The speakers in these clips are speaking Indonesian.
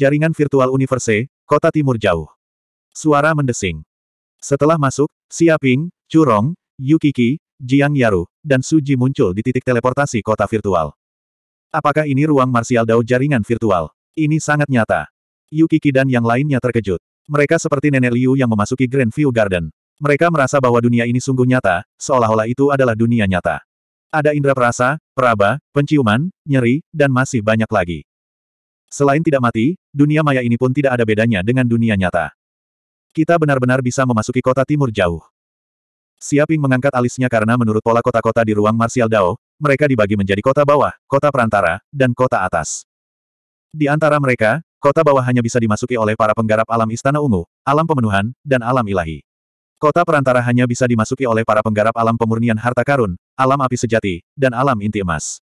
Jaringan virtual Universe, kota timur jauh. Suara mendesing. Setelah masuk, Siaping, Curong, Yukiki, Jiang Yaru, dan Suji muncul di titik teleportasi kota virtual. Apakah ini ruang martial dao jaringan virtual? Ini sangat nyata. Yukiki dan yang lainnya terkejut. Mereka seperti nenek Liu yang memasuki Grand View Garden. Mereka merasa bahwa dunia ini sungguh nyata, seolah-olah itu adalah dunia nyata. Ada indera perasa, peraba, penciuman, nyeri, dan masih banyak lagi. Selain tidak mati, dunia maya ini pun tidak ada bedanya dengan dunia nyata. Kita benar-benar bisa memasuki kota timur jauh. Siaping mengangkat alisnya karena menurut pola kota-kota di ruang Martial Dao, mereka dibagi menjadi kota bawah, kota perantara, dan kota atas. Di antara mereka, kota bawah hanya bisa dimasuki oleh para penggarap alam Istana Ungu, alam pemenuhan, dan alam ilahi. Kota perantara hanya bisa dimasuki oleh para penggarap alam pemurnian harta karun, alam api sejati, dan alam inti emas.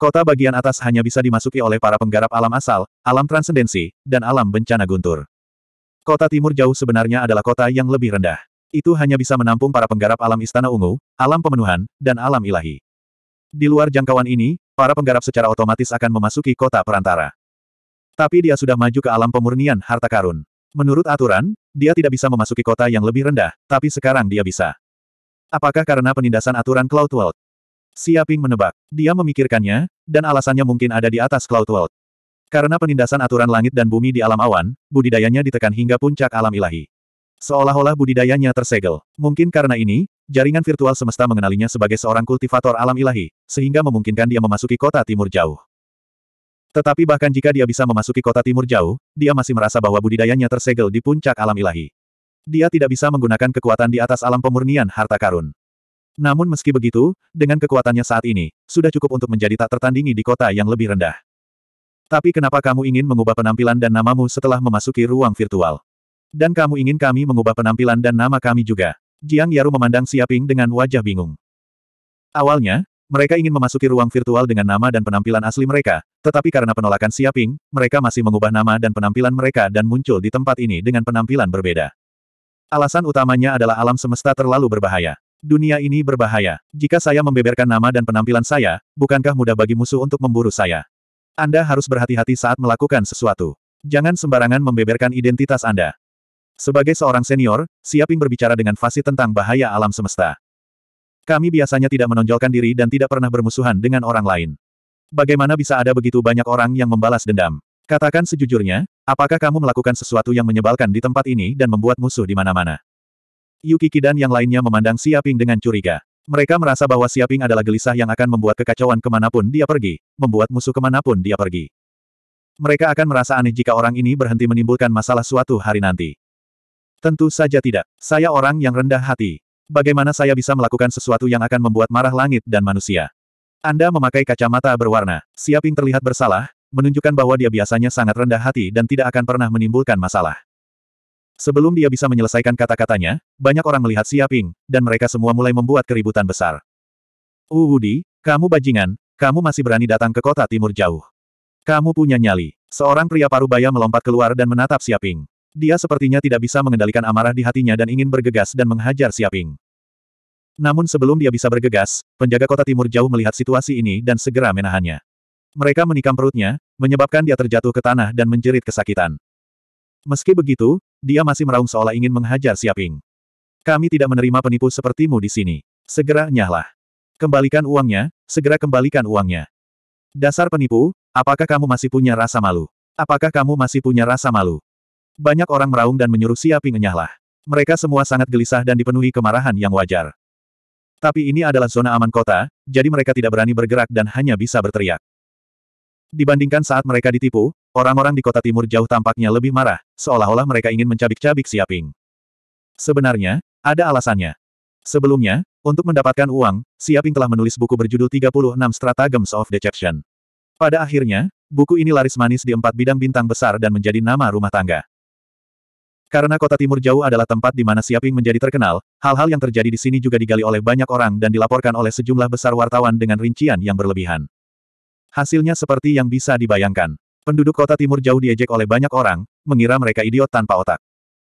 Kota bagian atas hanya bisa dimasuki oleh para penggarap alam asal, alam transendensi, dan alam bencana guntur. Kota timur jauh sebenarnya adalah kota yang lebih rendah. Itu hanya bisa menampung para penggarap alam istana ungu, alam pemenuhan, dan alam ilahi. Di luar jangkauan ini, para penggarap secara otomatis akan memasuki kota perantara. Tapi dia sudah maju ke alam pemurnian harta karun. Menurut aturan, dia tidak bisa memasuki kota yang lebih rendah, tapi sekarang dia bisa. Apakah karena penindasan aturan Cloud World? Siaping menebak. Dia memikirkannya, dan alasannya mungkin ada di atas Cloud World. Karena penindasan aturan langit dan bumi di alam awan, budidayanya ditekan hingga puncak alam ilahi. Seolah-olah budidayanya tersegel. Mungkin karena ini, jaringan virtual semesta mengenalinya sebagai seorang kultivator alam ilahi, sehingga memungkinkan dia memasuki kota timur jauh. Tetapi bahkan jika dia bisa memasuki kota timur jauh, dia masih merasa bahwa budidayanya tersegel di puncak alam ilahi. Dia tidak bisa menggunakan kekuatan di atas alam pemurnian harta karun. Namun meski begitu, dengan kekuatannya saat ini, sudah cukup untuk menjadi tak tertandingi di kota yang lebih rendah. Tapi kenapa kamu ingin mengubah penampilan dan namamu setelah memasuki ruang virtual? Dan kamu ingin kami mengubah penampilan dan nama kami juga? Jiang Yaru memandang Siaping dengan wajah bingung. Awalnya, mereka ingin memasuki ruang virtual dengan nama dan penampilan asli mereka, tetapi karena penolakan Siaping, mereka masih mengubah nama dan penampilan mereka dan muncul di tempat ini dengan penampilan berbeda. Alasan utamanya adalah alam semesta terlalu berbahaya. Dunia ini berbahaya. Jika saya membeberkan nama dan penampilan saya, bukankah mudah bagi musuh untuk memburu saya? Anda harus berhati-hati saat melakukan sesuatu. Jangan sembarangan membeberkan identitas Anda. Sebagai seorang senior, Siaping berbicara dengan fasih tentang bahaya alam semesta. Kami biasanya tidak menonjolkan diri dan tidak pernah bermusuhan dengan orang lain. Bagaimana bisa ada begitu banyak orang yang membalas dendam? Katakan sejujurnya, apakah kamu melakukan sesuatu yang menyebalkan di tempat ini dan membuat musuh di mana-mana? Yukiki dan yang lainnya memandang Siaping dengan curiga. Mereka merasa bahwa Siaping adalah gelisah yang akan membuat kekacauan kemanapun dia pergi, membuat musuh kemanapun dia pergi. Mereka akan merasa aneh jika orang ini berhenti menimbulkan masalah suatu hari nanti. Tentu saja tidak. Saya orang yang rendah hati. Bagaimana saya bisa melakukan sesuatu yang akan membuat marah langit dan manusia? Anda memakai kacamata berwarna. Siaping terlihat bersalah, menunjukkan bahwa dia biasanya sangat rendah hati dan tidak akan pernah menimbulkan masalah. Sebelum dia bisa menyelesaikan kata-katanya, banyak orang melihat Siaping, dan mereka semua mulai membuat keributan besar. Uudi, uh, kamu bajingan, kamu masih berani datang ke kota timur jauh. Kamu punya nyali. Seorang pria parubaya melompat keluar dan menatap Siaping. Dia sepertinya tidak bisa mengendalikan amarah di hatinya dan ingin bergegas dan menghajar Siaping. Namun sebelum dia bisa bergegas, penjaga kota timur jauh melihat situasi ini dan segera menahannya. Mereka menikam perutnya, menyebabkan dia terjatuh ke tanah dan menjerit kesakitan. Meski begitu, dia masih meraung seolah ingin menghajar Siaping. Kami tidak menerima penipu sepertimu di sini. Segera nyahlah. Kembalikan uangnya, segera kembalikan uangnya. Dasar penipu, apakah kamu masih punya rasa malu? Apakah kamu masih punya rasa malu? Banyak orang meraung dan menyuruh Siaping nyahlah. Mereka semua sangat gelisah dan dipenuhi kemarahan yang wajar. Tapi ini adalah zona aman kota, jadi mereka tidak berani bergerak dan hanya bisa berteriak. Dibandingkan saat mereka ditipu, Orang-orang di kota timur jauh tampaknya lebih marah, seolah-olah mereka ingin mencabik-cabik Siaping. Sebenarnya, ada alasannya. Sebelumnya, untuk mendapatkan uang, Siaping telah menulis buku berjudul 36 Stratagems of Deception. Pada akhirnya, buku ini laris manis di empat bidang bintang besar dan menjadi nama rumah tangga. Karena kota timur jauh adalah tempat di mana Siaping menjadi terkenal, hal-hal yang terjadi di sini juga digali oleh banyak orang dan dilaporkan oleh sejumlah besar wartawan dengan rincian yang berlebihan. Hasilnya seperti yang bisa dibayangkan. Penduduk kota timur jauh diejek oleh banyak orang, mengira mereka idiot tanpa otak.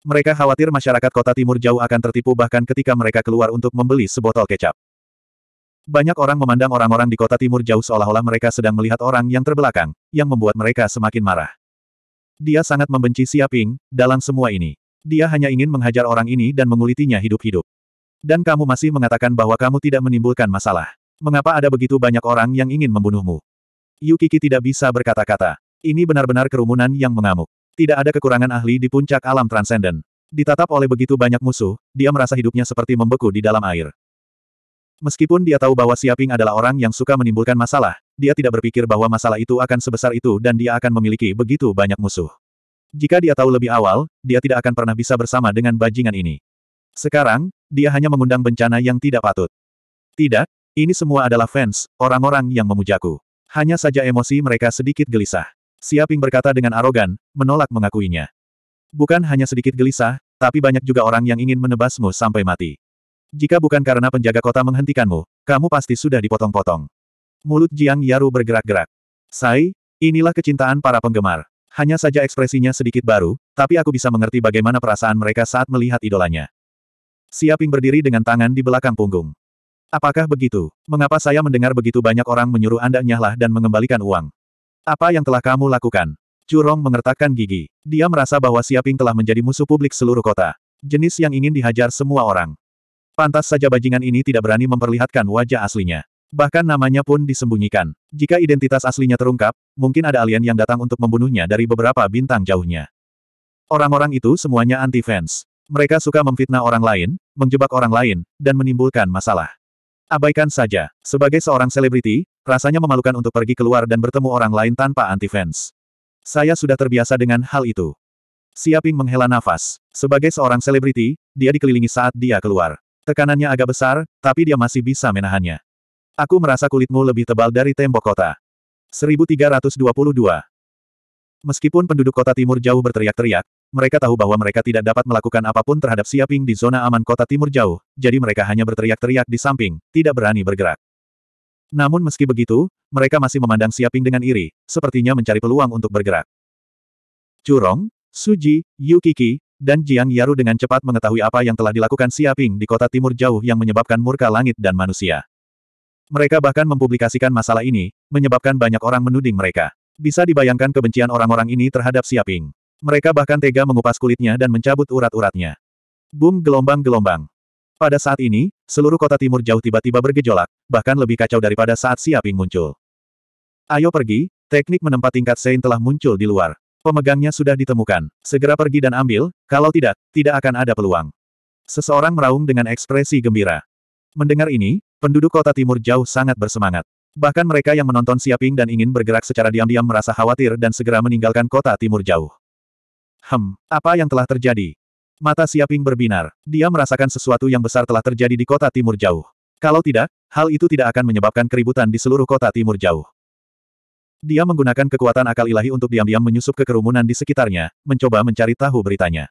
Mereka khawatir masyarakat kota timur jauh akan tertipu bahkan ketika mereka keluar untuk membeli sebotol kecap. Banyak orang memandang orang-orang di kota timur jauh seolah-olah mereka sedang melihat orang yang terbelakang, yang membuat mereka semakin marah. Dia sangat membenci Siaping, dalam semua ini. Dia hanya ingin menghajar orang ini dan mengulitinya hidup-hidup. Dan kamu masih mengatakan bahwa kamu tidak menimbulkan masalah. Mengapa ada begitu banyak orang yang ingin membunuhmu? Yukiki tidak bisa berkata-kata. Ini benar-benar kerumunan yang mengamuk. Tidak ada kekurangan ahli di puncak alam transenden. Ditatap oleh begitu banyak musuh, dia merasa hidupnya seperti membeku di dalam air. Meskipun dia tahu bahwa Siaping adalah orang yang suka menimbulkan masalah, dia tidak berpikir bahwa masalah itu akan sebesar itu dan dia akan memiliki begitu banyak musuh. Jika dia tahu lebih awal, dia tidak akan pernah bisa bersama dengan bajingan ini. Sekarang, dia hanya mengundang bencana yang tidak patut. Tidak, ini semua adalah fans, orang-orang yang memujaku. Hanya saja emosi mereka sedikit gelisah. Siaping berkata dengan arogan, menolak mengakuinya. Bukan hanya sedikit gelisah, tapi banyak juga orang yang ingin menebasmu sampai mati. Jika bukan karena penjaga kota menghentikanmu, kamu pasti sudah dipotong-potong. Mulut Jiang Yaru bergerak-gerak. Sai, inilah kecintaan para penggemar. Hanya saja ekspresinya sedikit baru, tapi aku bisa mengerti bagaimana perasaan mereka saat melihat idolanya. Siaping berdiri dengan tangan di belakang punggung. Apakah begitu? Mengapa saya mendengar begitu banyak orang menyuruh Anda nyahlah dan mengembalikan uang? Apa yang telah kamu lakukan? Curong mengertakkan gigi. Dia merasa bahwa Siaping telah menjadi musuh publik seluruh kota. Jenis yang ingin dihajar semua orang. Pantas saja bajingan ini tidak berani memperlihatkan wajah aslinya. Bahkan namanya pun disembunyikan. Jika identitas aslinya terungkap, mungkin ada alien yang datang untuk membunuhnya dari beberapa bintang jauhnya. Orang-orang itu semuanya anti-fans. Mereka suka memfitnah orang lain, menjebak orang lain, dan menimbulkan masalah. Abaikan saja. Sebagai seorang selebriti, Rasanya memalukan untuk pergi keluar dan bertemu orang lain tanpa anti-fans. Saya sudah terbiasa dengan hal itu. Siaping menghela nafas. Sebagai seorang selebriti, dia dikelilingi saat dia keluar. Tekanannya agak besar, tapi dia masih bisa menahannya. Aku merasa kulitmu lebih tebal dari tembok kota. 1322 Meskipun penduduk kota timur jauh berteriak-teriak, mereka tahu bahwa mereka tidak dapat melakukan apapun terhadap Siaping di zona aman kota timur jauh, jadi mereka hanya berteriak-teriak di samping, tidak berani bergerak. Namun meski begitu, mereka masih memandang Siaping dengan iri, sepertinya mencari peluang untuk bergerak. Curong, Suji, Yukiki, dan Jiang Yaru dengan cepat mengetahui apa yang telah dilakukan Siaping di kota timur jauh yang menyebabkan murka langit dan manusia. Mereka bahkan mempublikasikan masalah ini, menyebabkan banyak orang menuding mereka. Bisa dibayangkan kebencian orang-orang ini terhadap Siaping. Mereka bahkan tega mengupas kulitnya dan mencabut urat-uratnya. Boom gelombang-gelombang. Pada saat ini, seluruh kota timur jauh tiba-tiba bergejolak, bahkan lebih kacau daripada saat Siaping muncul. Ayo pergi, teknik menempat tingkat Sein telah muncul di luar. Pemegangnya sudah ditemukan. Segera pergi dan ambil, kalau tidak, tidak akan ada peluang. Seseorang meraung dengan ekspresi gembira. Mendengar ini, penduduk kota timur jauh sangat bersemangat. Bahkan mereka yang menonton Siaping dan ingin bergerak secara diam-diam merasa khawatir dan segera meninggalkan kota timur jauh. Hem, apa yang telah terjadi? Mata Siaping berbinar. Dia merasakan sesuatu yang besar telah terjadi di kota timur jauh. Kalau tidak, hal itu tidak akan menyebabkan keributan di seluruh kota timur jauh. Dia menggunakan kekuatan akal ilahi untuk diam-diam menyusup ke kerumunan di sekitarnya, mencoba mencari tahu beritanya.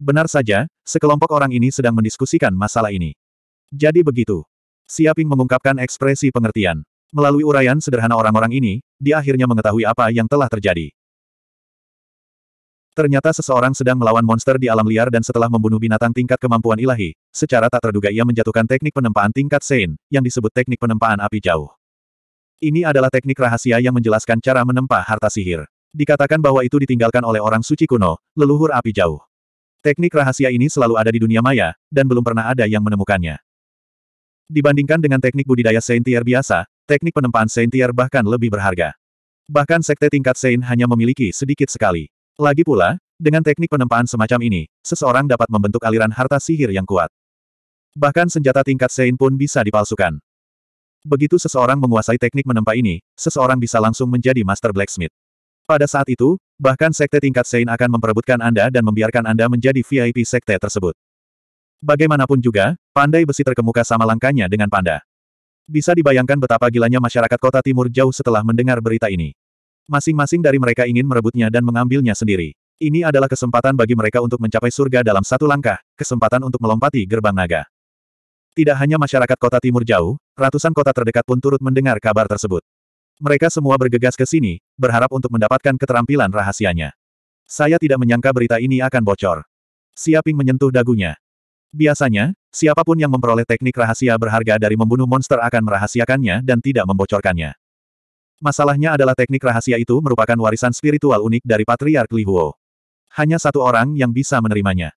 Benar saja, sekelompok orang ini sedang mendiskusikan masalah ini. Jadi begitu. Siaping mengungkapkan ekspresi pengertian. Melalui uraian sederhana orang-orang ini, dia akhirnya mengetahui apa yang telah terjadi. Ternyata seseorang sedang melawan monster di alam liar dan setelah membunuh binatang tingkat kemampuan ilahi, secara tak terduga ia menjatuhkan teknik penempaan tingkat Sein, yang disebut teknik penempaan api jauh. Ini adalah teknik rahasia yang menjelaskan cara menempa harta sihir. Dikatakan bahwa itu ditinggalkan oleh orang suci kuno, leluhur api jauh. Teknik rahasia ini selalu ada di dunia maya, dan belum pernah ada yang menemukannya. Dibandingkan dengan teknik budidaya Saintier biasa, teknik penempaan Saintier bahkan lebih berharga. Bahkan sekte tingkat Saint hanya memiliki sedikit sekali. Lagi pula, dengan teknik penempaan semacam ini, seseorang dapat membentuk aliran harta sihir yang kuat. Bahkan senjata tingkat Sein pun bisa dipalsukan. Begitu seseorang menguasai teknik menempa ini, seseorang bisa langsung menjadi Master Blacksmith. Pada saat itu, bahkan sekte tingkat Sein akan memperebutkan Anda dan membiarkan Anda menjadi VIP sekte tersebut. Bagaimanapun juga, pandai besi terkemuka sama langkanya dengan panda. Bisa dibayangkan betapa gilanya masyarakat kota timur jauh setelah mendengar berita ini. Masing-masing dari mereka ingin merebutnya dan mengambilnya sendiri. Ini adalah kesempatan bagi mereka untuk mencapai surga dalam satu langkah, kesempatan untuk melompati gerbang naga. Tidak hanya masyarakat kota timur jauh, ratusan kota terdekat pun turut mendengar kabar tersebut. Mereka semua bergegas ke sini, berharap untuk mendapatkan keterampilan rahasianya. Saya tidak menyangka berita ini akan bocor. Siaping menyentuh dagunya. Biasanya, siapapun yang memperoleh teknik rahasia berharga dari membunuh monster akan merahasiakannya dan tidak membocorkannya. Masalahnya adalah teknik rahasia itu merupakan warisan spiritual unik dari Patriark Li Huo. Hanya satu orang yang bisa menerimanya.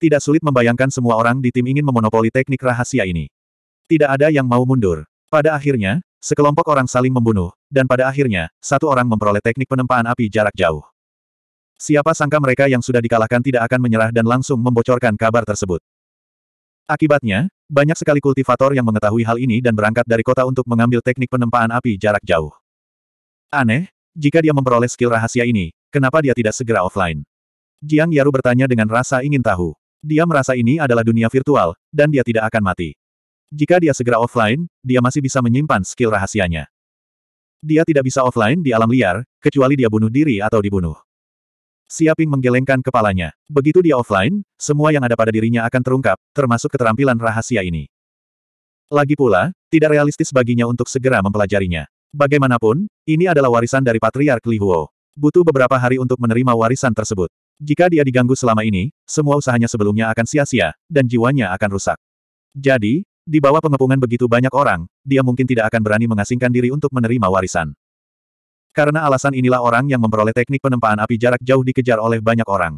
Tidak sulit membayangkan semua orang di tim ingin memonopoli teknik rahasia ini. Tidak ada yang mau mundur. Pada akhirnya, sekelompok orang saling membunuh, dan pada akhirnya, satu orang memperoleh teknik penempaan api jarak jauh. Siapa sangka mereka yang sudah dikalahkan tidak akan menyerah dan langsung membocorkan kabar tersebut. Akibatnya, banyak sekali kultivator yang mengetahui hal ini dan berangkat dari kota untuk mengambil teknik penempaan api jarak jauh. Aneh, jika dia memperoleh skill rahasia ini, kenapa dia tidak segera offline? Jiang Yaru bertanya dengan rasa ingin tahu. Dia merasa ini adalah dunia virtual, dan dia tidak akan mati. Jika dia segera offline, dia masih bisa menyimpan skill rahasianya. Dia tidak bisa offline di alam liar, kecuali dia bunuh diri atau dibunuh. Siaping menggelengkan kepalanya. Begitu dia offline, semua yang ada pada dirinya akan terungkap, termasuk keterampilan rahasia ini. Lagi pula, tidak realistis baginya untuk segera mempelajarinya. Bagaimanapun, ini adalah warisan dari Patriark Li Huo. Butuh beberapa hari untuk menerima warisan tersebut. Jika dia diganggu selama ini, semua usahanya sebelumnya akan sia-sia, dan jiwanya akan rusak. Jadi, di bawah pengepungan begitu banyak orang, dia mungkin tidak akan berani mengasingkan diri untuk menerima warisan. Karena alasan inilah orang yang memperoleh teknik penempaan api jarak jauh dikejar oleh banyak orang.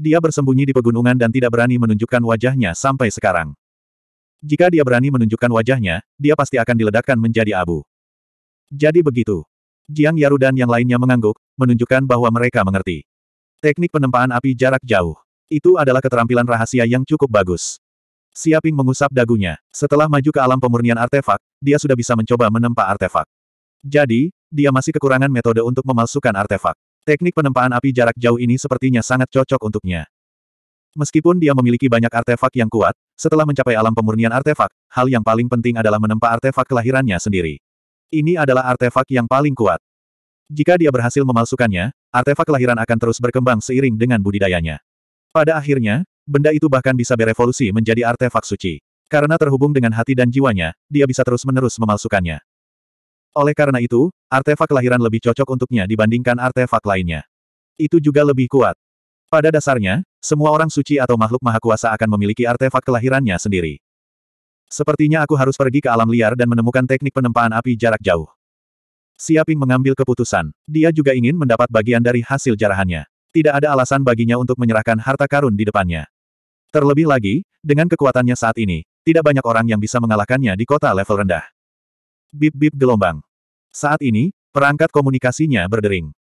Dia bersembunyi di pegunungan dan tidak berani menunjukkan wajahnya sampai sekarang. Jika dia berani menunjukkan wajahnya, dia pasti akan diledakkan menjadi abu. Jadi begitu. Jiang Yaru dan yang lainnya mengangguk, menunjukkan bahwa mereka mengerti. Teknik penempaan api jarak jauh. Itu adalah keterampilan rahasia yang cukup bagus. Siaping mengusap dagunya. Setelah maju ke alam pemurnian artefak, dia sudah bisa mencoba menempa artefak. Jadi, dia masih kekurangan metode untuk memalsukan artefak. Teknik penempaan api jarak jauh ini sepertinya sangat cocok untuknya. Meskipun dia memiliki banyak artefak yang kuat, setelah mencapai alam pemurnian artefak, hal yang paling penting adalah menempa artefak kelahirannya sendiri. Ini adalah artefak yang paling kuat. Jika dia berhasil memalsukannya, artefak kelahiran akan terus berkembang seiring dengan budidayanya. Pada akhirnya, benda itu bahkan bisa berevolusi menjadi artefak suci. Karena terhubung dengan hati dan jiwanya, dia bisa terus-menerus memalsukannya. Oleh karena itu, artefak kelahiran lebih cocok untuknya dibandingkan artefak lainnya. Itu juga lebih kuat. Pada dasarnya, semua orang suci atau makhluk maha kuasa akan memiliki artefak kelahirannya sendiri. Sepertinya aku harus pergi ke alam liar dan menemukan teknik penempaan api jarak jauh. Siaping mengambil keputusan. Dia juga ingin mendapat bagian dari hasil jarahannya. Tidak ada alasan baginya untuk menyerahkan harta karun di depannya. Terlebih lagi, dengan kekuatannya saat ini, tidak banyak orang yang bisa mengalahkannya di kota level rendah. Bip-bip gelombang. Saat ini, perangkat komunikasinya berdering.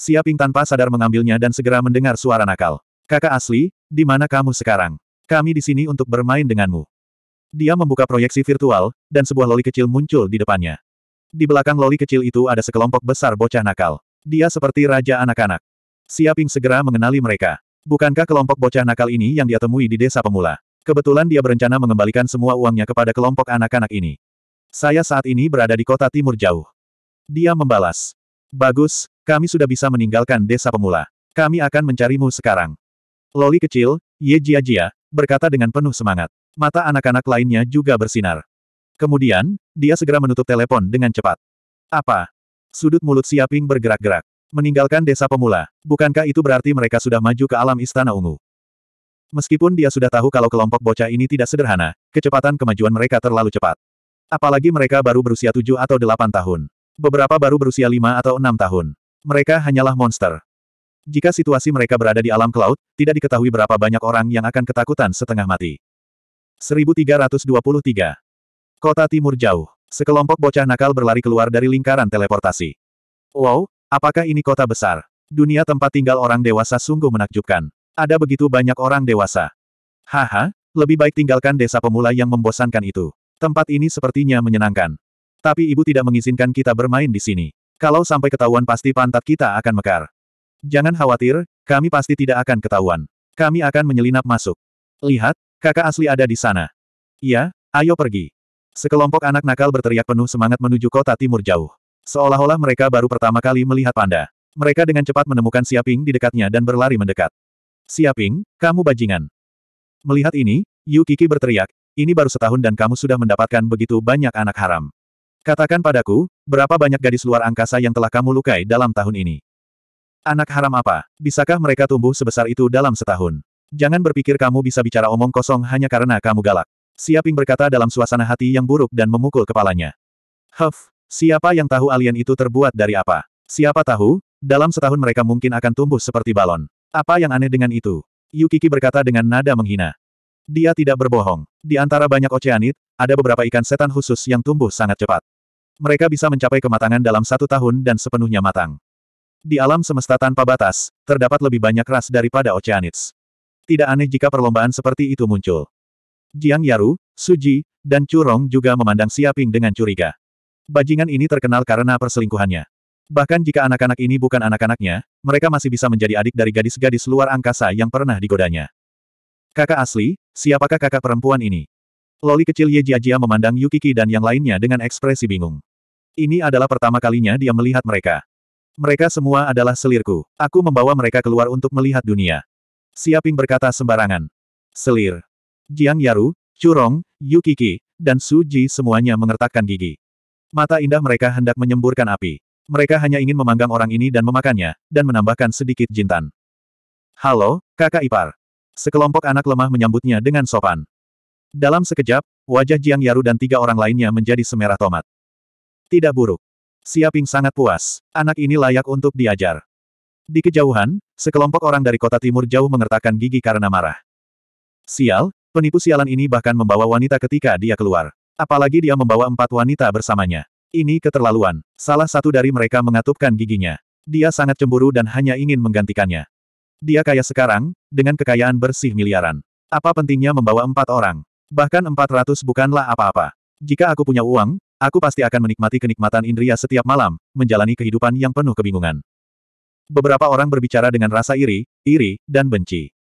Siaping tanpa sadar mengambilnya dan segera mendengar suara nakal. Kakak asli, di mana kamu sekarang? Kami di sini untuk bermain denganmu. Dia membuka proyeksi virtual, dan sebuah loli kecil muncul di depannya. Di belakang loli kecil itu ada sekelompok besar bocah nakal. Dia seperti raja anak-anak. Siaping segera mengenali mereka. Bukankah kelompok bocah nakal ini yang dia temui di desa pemula? Kebetulan dia berencana mengembalikan semua uangnya kepada kelompok anak-anak ini. Saya saat ini berada di kota timur jauh. Dia membalas. Bagus, kami sudah bisa meninggalkan desa pemula. Kami akan mencarimu sekarang. Loli kecil, Ye Jia Jia, berkata dengan penuh semangat. Mata anak-anak lainnya juga bersinar. Kemudian, dia segera menutup telepon dengan cepat. Apa? Sudut mulut Siaping bergerak-gerak. Meninggalkan desa pemula. Bukankah itu berarti mereka sudah maju ke alam istana ungu? Meskipun dia sudah tahu kalau kelompok bocah ini tidak sederhana, kecepatan kemajuan mereka terlalu cepat. Apalagi mereka baru berusia 7 atau 8 tahun. Beberapa baru berusia 5 atau 6 tahun. Mereka hanyalah monster. Jika situasi mereka berada di alam cloud, tidak diketahui berapa banyak orang yang akan ketakutan setengah mati. 1323. Kota Timur Jauh. Sekelompok bocah nakal berlari keluar dari lingkaran teleportasi. Wow, apakah ini kota besar? Dunia tempat tinggal orang dewasa sungguh menakjubkan. Ada begitu banyak orang dewasa. Haha, lebih baik tinggalkan desa pemula yang membosankan itu. Tempat ini sepertinya menyenangkan. Tapi ibu tidak mengizinkan kita bermain di sini. Kalau sampai ketahuan pasti pantat kita akan mekar. Jangan khawatir, kami pasti tidak akan ketahuan. Kami akan menyelinap masuk. Lihat, Kakak asli ada di sana. Iya, ayo pergi. Sekelompok anak nakal berteriak penuh semangat menuju kota timur jauh. Seolah-olah mereka baru pertama kali melihat panda. Mereka dengan cepat menemukan Siaping di dekatnya dan berlari mendekat. Siaping, kamu bajingan. Melihat ini, Yu Kiki berteriak, ini baru setahun dan kamu sudah mendapatkan begitu banyak anak haram. Katakan padaku, berapa banyak gadis luar angkasa yang telah kamu lukai dalam tahun ini? Anak haram apa? Bisakah mereka tumbuh sebesar itu dalam setahun? Jangan berpikir kamu bisa bicara omong kosong hanya karena kamu galak. Siaping berkata dalam suasana hati yang buruk dan memukul kepalanya. Huff, siapa yang tahu alien itu terbuat dari apa? Siapa tahu, dalam setahun mereka mungkin akan tumbuh seperti balon. Apa yang aneh dengan itu? Yukiki berkata dengan nada menghina. Dia tidak berbohong. Di antara banyak oceanit, ada beberapa ikan setan khusus yang tumbuh sangat cepat. Mereka bisa mencapai kematangan dalam satu tahun dan sepenuhnya matang. Di alam semesta tanpa batas, terdapat lebih banyak ras daripada oceanids. Tidak aneh jika perlombaan seperti itu muncul. Jiang Yaru, Suji, dan Curong juga memandang Siaping dengan curiga. Bajingan ini terkenal karena perselingkuhannya. Bahkan jika anak-anak ini bukan anak-anaknya, mereka masih bisa menjadi adik dari gadis-gadis luar angkasa yang pernah digodanya. Kakak asli, siapakah kakak perempuan ini? Loli kecil Ye Jiajia memandang Yukiki dan yang lainnya dengan ekspresi bingung. Ini adalah pertama kalinya dia melihat mereka. Mereka semua adalah selirku. Aku membawa mereka keluar untuk melihat dunia. Siaping berkata sembarangan. Selir. Jiang Yaru, Curong, Yukiki, dan Suji semuanya mengertakkan gigi. Mata indah mereka hendak menyemburkan api. Mereka hanya ingin memanggang orang ini dan memakannya, dan menambahkan sedikit jintan. Halo, kakak ipar. Sekelompok anak lemah menyambutnya dengan sopan. Dalam sekejap, wajah Jiang Yaru dan tiga orang lainnya menjadi semerah tomat. Tidak buruk. Siaping sangat puas. Anak ini layak untuk diajar. Di kejauhan, sekelompok orang dari kota timur jauh mengertakkan gigi karena marah. Sial, penipu sialan ini bahkan membawa wanita ketika dia keluar. Apalagi dia membawa empat wanita bersamanya. Ini keterlaluan. Salah satu dari mereka mengatupkan giginya. Dia sangat cemburu dan hanya ingin menggantikannya. Dia kaya sekarang, dengan kekayaan bersih miliaran. Apa pentingnya membawa empat orang? Bahkan empat ratus bukanlah apa-apa. Jika aku punya uang, aku pasti akan menikmati kenikmatan indria setiap malam, menjalani kehidupan yang penuh kebingungan beberapa orang berbicara dengan rasa iri, iri, dan benci.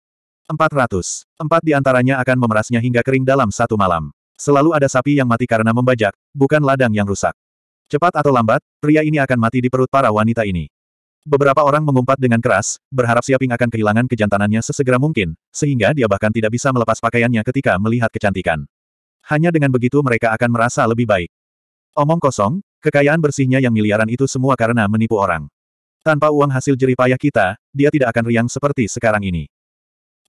400. Empat di antaranya akan memerasnya hingga kering dalam satu malam. Selalu ada sapi yang mati karena membajak, bukan ladang yang rusak. Cepat atau lambat, pria ini akan mati di perut para wanita ini. Beberapa orang mengumpat dengan keras, berharap Siaping akan kehilangan kejantanannya sesegera mungkin, sehingga dia bahkan tidak bisa melepas pakaiannya ketika melihat kecantikan. Hanya dengan begitu mereka akan merasa lebih baik. Omong kosong, kekayaan bersihnya yang miliaran itu semua karena menipu orang. Tanpa uang hasil jeripayah kita, dia tidak akan riang seperti sekarang ini.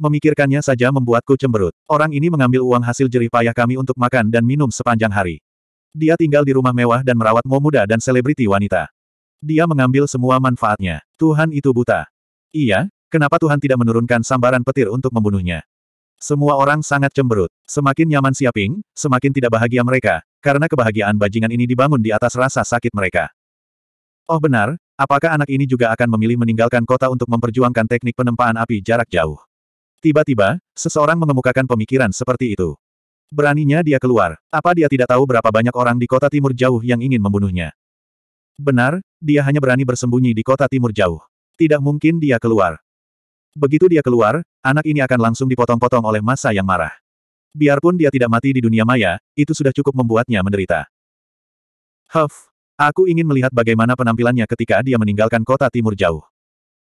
Memikirkannya saja membuatku cemberut. Orang ini mengambil uang hasil jeripayah kami untuk makan dan minum sepanjang hari. Dia tinggal di rumah mewah dan merawat muda dan selebriti wanita. Dia mengambil semua manfaatnya. Tuhan itu buta. Iya, kenapa Tuhan tidak menurunkan sambaran petir untuk membunuhnya? Semua orang sangat cemberut. Semakin nyaman Siaping, semakin tidak bahagia mereka, karena kebahagiaan bajingan ini dibangun di atas rasa sakit mereka. Oh benar, Apakah anak ini juga akan memilih meninggalkan kota untuk memperjuangkan teknik penempaan api jarak jauh? Tiba-tiba, seseorang mengemukakan pemikiran seperti itu. Beraninya dia keluar. Apa dia tidak tahu berapa banyak orang di kota timur jauh yang ingin membunuhnya? Benar, dia hanya berani bersembunyi di kota timur jauh. Tidak mungkin dia keluar. Begitu dia keluar, anak ini akan langsung dipotong-potong oleh masa yang marah. Biarpun dia tidak mati di dunia maya, itu sudah cukup membuatnya menderita. Huff, Aku ingin melihat bagaimana penampilannya ketika dia meninggalkan kota timur jauh.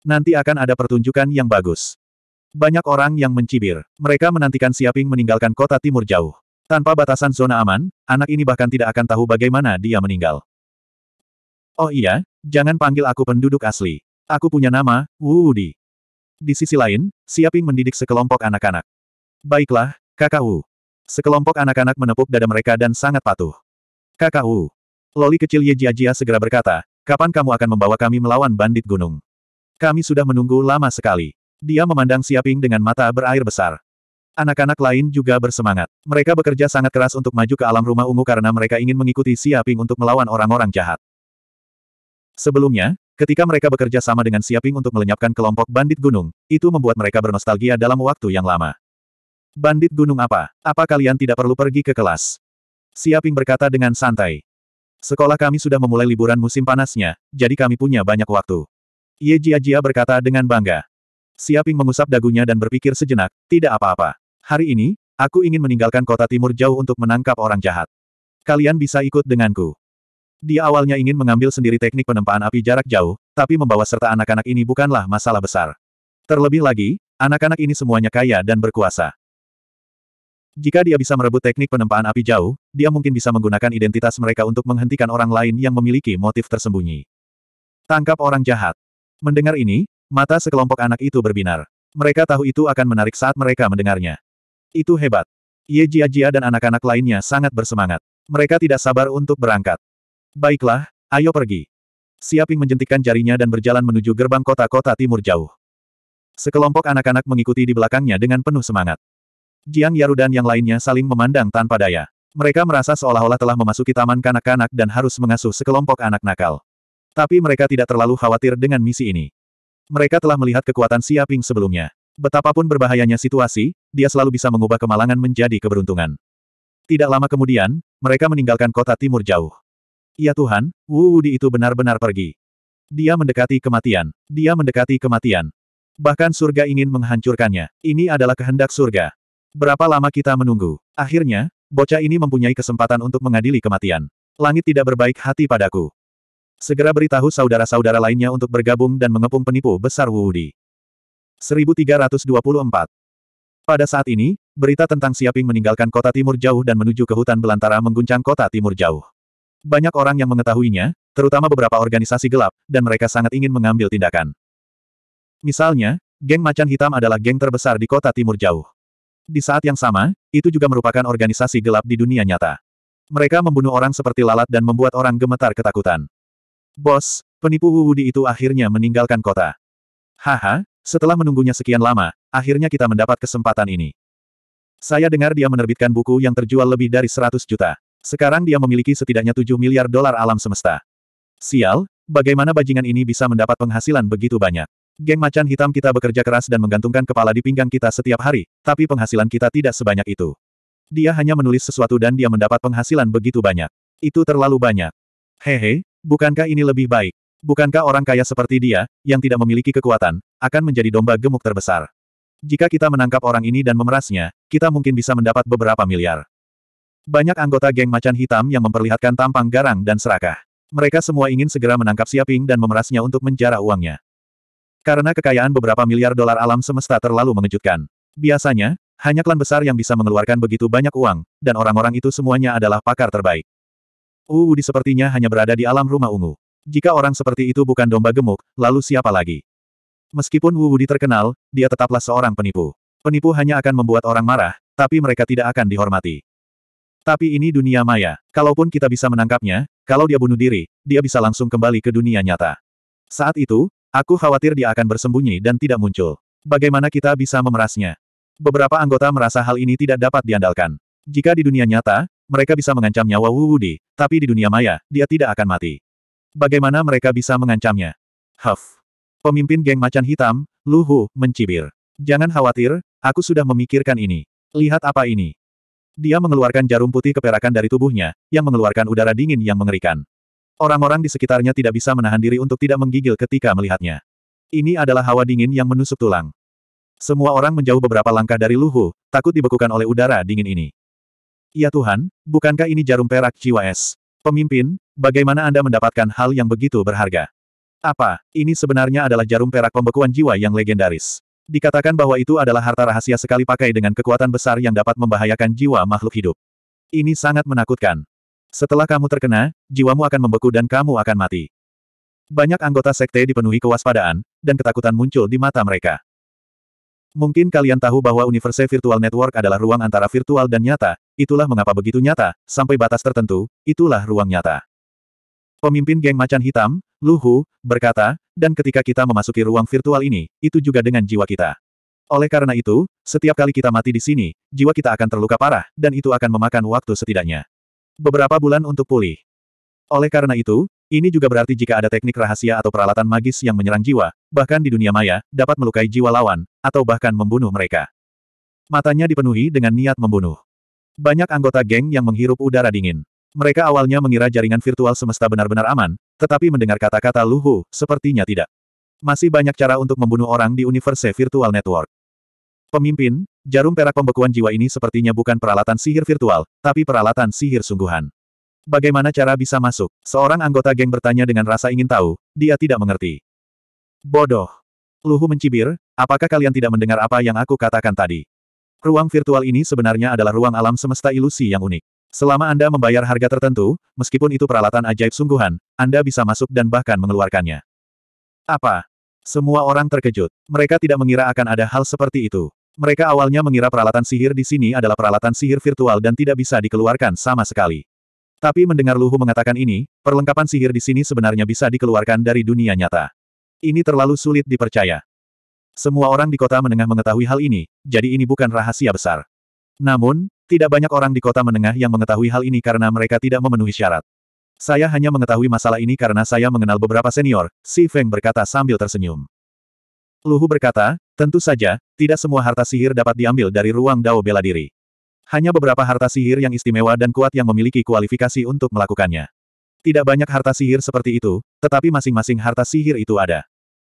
Nanti akan ada pertunjukan yang bagus. Banyak orang yang mencibir. Mereka menantikan Siaping meninggalkan kota timur jauh. Tanpa batasan zona aman, anak ini bahkan tidak akan tahu bagaimana dia meninggal. Oh iya, jangan panggil aku penduduk asli. Aku punya nama, Wudi. Di sisi lain, Siaping mendidik sekelompok anak-anak. Baiklah, kakak Wu. Sekelompok anak-anak menepuk dada mereka dan sangat patuh. Kakak Wu, Loli kecil Ye Jia Jia segera berkata, kapan kamu akan membawa kami melawan bandit gunung? Kami sudah menunggu lama sekali. Dia memandang Siaping dengan mata berair besar. Anak-anak lain juga bersemangat. Mereka bekerja sangat keras untuk maju ke alam rumah ungu karena mereka ingin mengikuti Siaping untuk melawan orang-orang jahat. Sebelumnya, ketika mereka bekerja sama dengan Siaping untuk melenyapkan kelompok bandit gunung, itu membuat mereka bernostalgia dalam waktu yang lama. Bandit gunung apa? Apa kalian tidak perlu pergi ke kelas? Siaping berkata dengan santai. Sekolah kami sudah memulai liburan musim panasnya, jadi kami punya banyak waktu. Ye Jia Jia berkata dengan bangga. Siaping mengusap dagunya dan berpikir sejenak, tidak apa-apa. Hari ini, aku ingin meninggalkan kota timur jauh untuk menangkap orang jahat. Kalian bisa ikut denganku. Dia awalnya ingin mengambil sendiri teknik penempaan api jarak jauh, tapi membawa serta anak-anak ini bukanlah masalah besar. Terlebih lagi, anak-anak ini semuanya kaya dan berkuasa. Jika dia bisa merebut teknik penempaan api jauh, dia mungkin bisa menggunakan identitas mereka untuk menghentikan orang lain yang memiliki motif tersembunyi. Tangkap orang jahat. Mendengar ini, mata sekelompok anak itu berbinar. Mereka tahu itu akan menarik saat mereka mendengarnya. Itu hebat. Ye Jia Jia dan anak-anak lainnya sangat bersemangat. Mereka tidak sabar untuk berangkat. Baiklah, ayo pergi. Siaping menjentikkan jarinya dan berjalan menuju gerbang kota-kota timur jauh. Sekelompok anak-anak mengikuti di belakangnya dengan penuh semangat. Jiang Yaru dan yang lainnya saling memandang tanpa daya. Mereka merasa seolah-olah telah memasuki taman kanak-kanak dan harus mengasuh sekelompok anak nakal. Tapi mereka tidak terlalu khawatir dengan misi ini. Mereka telah melihat kekuatan Siaping sebelumnya. Betapapun berbahayanya situasi, dia selalu bisa mengubah kemalangan menjadi keberuntungan. Tidak lama kemudian, mereka meninggalkan kota timur jauh. Ya Tuhan, Wu Wudi itu benar-benar pergi. Dia mendekati kematian. Dia mendekati kematian. Bahkan surga ingin menghancurkannya. Ini adalah kehendak surga. Berapa lama kita menunggu? Akhirnya, bocah ini mempunyai kesempatan untuk mengadili kematian. Langit tidak berbaik hati padaku. Segera beritahu saudara-saudara lainnya untuk bergabung dan mengepung penipu besar Wuudi. 1324 Pada saat ini, berita tentang Siaping meninggalkan kota timur jauh dan menuju ke hutan belantara mengguncang kota timur jauh. Banyak orang yang mengetahuinya, terutama beberapa organisasi gelap, dan mereka sangat ingin mengambil tindakan. Misalnya, geng macan hitam adalah geng terbesar di kota timur jauh. Di saat yang sama, itu juga merupakan organisasi gelap di dunia nyata. Mereka membunuh orang seperti lalat dan membuat orang gemetar ketakutan. Bos, penipu Wuwudi itu akhirnya meninggalkan kota. Haha, setelah menunggunya sekian lama, akhirnya kita mendapat kesempatan ini. Saya dengar dia menerbitkan buku yang terjual lebih dari 100 juta. Sekarang dia memiliki setidaknya 7 miliar dolar alam semesta. Sial, bagaimana bajingan ini bisa mendapat penghasilan begitu banyak? Geng macan hitam kita bekerja keras dan menggantungkan kepala di pinggang kita setiap hari, tapi penghasilan kita tidak sebanyak itu. Dia hanya menulis sesuatu dan dia mendapat penghasilan begitu banyak. Itu terlalu banyak. Hehe, bukankah ini lebih baik? Bukankah orang kaya seperti dia, yang tidak memiliki kekuatan, akan menjadi domba gemuk terbesar? Jika kita menangkap orang ini dan memerasnya, kita mungkin bisa mendapat beberapa miliar. Banyak anggota geng macan hitam yang memperlihatkan tampang garang dan serakah. Mereka semua ingin segera menangkap Siaping dan memerasnya untuk menjara uangnya. Karena kekayaan beberapa miliar dolar alam semesta terlalu mengejutkan. Biasanya, hanya klan besar yang bisa mengeluarkan begitu banyak uang, dan orang-orang itu semuanya adalah pakar terbaik. Di sepertinya hanya berada di alam rumah ungu. Jika orang seperti itu bukan domba gemuk, lalu siapa lagi? Meskipun Wu Di terkenal, dia tetaplah seorang penipu. Penipu hanya akan membuat orang marah, tapi mereka tidak akan dihormati. Tapi ini dunia maya. Kalaupun kita bisa menangkapnya, kalau dia bunuh diri, dia bisa langsung kembali ke dunia nyata. Saat itu, Aku khawatir dia akan bersembunyi dan tidak muncul. Bagaimana kita bisa memerasnya? Beberapa anggota merasa hal ini tidak dapat diandalkan. Jika di dunia nyata, mereka bisa mengancam nyawa Wu Wudi, tapi di dunia maya, dia tidak akan mati. Bagaimana mereka bisa mengancamnya? Huff. Pemimpin geng macan hitam, Lu Hu, mencibir. Jangan khawatir, aku sudah memikirkan ini. Lihat apa ini. Dia mengeluarkan jarum putih keperakan dari tubuhnya, yang mengeluarkan udara dingin yang mengerikan. Orang-orang di sekitarnya tidak bisa menahan diri untuk tidak menggigil ketika melihatnya. Ini adalah hawa dingin yang menusuk tulang. Semua orang menjauh beberapa langkah dari Luhu, takut dibekukan oleh udara dingin ini. Ya Tuhan, bukankah ini jarum perak jiwa es? Pemimpin, bagaimana Anda mendapatkan hal yang begitu berharga? Apa, ini sebenarnya adalah jarum perak pembekuan jiwa yang legendaris. Dikatakan bahwa itu adalah harta rahasia sekali pakai dengan kekuatan besar yang dapat membahayakan jiwa makhluk hidup. Ini sangat menakutkan. Setelah kamu terkena, jiwamu akan membeku dan kamu akan mati. Banyak anggota sekte dipenuhi kewaspadaan, dan ketakutan muncul di mata mereka. Mungkin kalian tahu bahwa Universe Virtual Network adalah ruang antara virtual dan nyata, itulah mengapa begitu nyata, sampai batas tertentu, itulah ruang nyata. Pemimpin geng macan hitam, Luhu, berkata, dan ketika kita memasuki ruang virtual ini, itu juga dengan jiwa kita. Oleh karena itu, setiap kali kita mati di sini, jiwa kita akan terluka parah, dan itu akan memakan waktu setidaknya beberapa bulan untuk pulih. Oleh karena itu, ini juga berarti jika ada teknik rahasia atau peralatan magis yang menyerang jiwa, bahkan di dunia maya, dapat melukai jiwa lawan, atau bahkan membunuh mereka. Matanya dipenuhi dengan niat membunuh. Banyak anggota geng yang menghirup udara dingin. Mereka awalnya mengira jaringan virtual semesta benar-benar aman, tetapi mendengar kata-kata Luhu, sepertinya tidak. Masih banyak cara untuk membunuh orang di Universe Virtual Network. Pemimpin, jarum perak pembekuan jiwa ini sepertinya bukan peralatan sihir virtual, tapi peralatan sihir sungguhan. Bagaimana cara bisa masuk? Seorang anggota geng bertanya dengan rasa ingin tahu, dia tidak mengerti. Bodoh. Luhu mencibir, apakah kalian tidak mendengar apa yang aku katakan tadi? Ruang virtual ini sebenarnya adalah ruang alam semesta ilusi yang unik. Selama Anda membayar harga tertentu, meskipun itu peralatan ajaib sungguhan, Anda bisa masuk dan bahkan mengeluarkannya. Apa? Semua orang terkejut. Mereka tidak mengira akan ada hal seperti itu. Mereka awalnya mengira peralatan sihir di sini adalah peralatan sihir virtual dan tidak bisa dikeluarkan sama sekali. Tapi mendengar Luhu mengatakan ini, perlengkapan sihir di sini sebenarnya bisa dikeluarkan dari dunia nyata. Ini terlalu sulit dipercaya. Semua orang di kota menengah mengetahui hal ini, jadi ini bukan rahasia besar. Namun, tidak banyak orang di kota menengah yang mengetahui hal ini karena mereka tidak memenuhi syarat. Saya hanya mengetahui masalah ini karena saya mengenal beberapa senior, Si Feng berkata sambil tersenyum. Luhu berkata, Tentu saja, tidak semua harta sihir dapat diambil dari ruang Dao bela diri. Hanya beberapa harta sihir yang istimewa dan kuat yang memiliki kualifikasi untuk melakukannya. Tidak banyak harta sihir seperti itu, tetapi masing-masing harta sihir itu ada.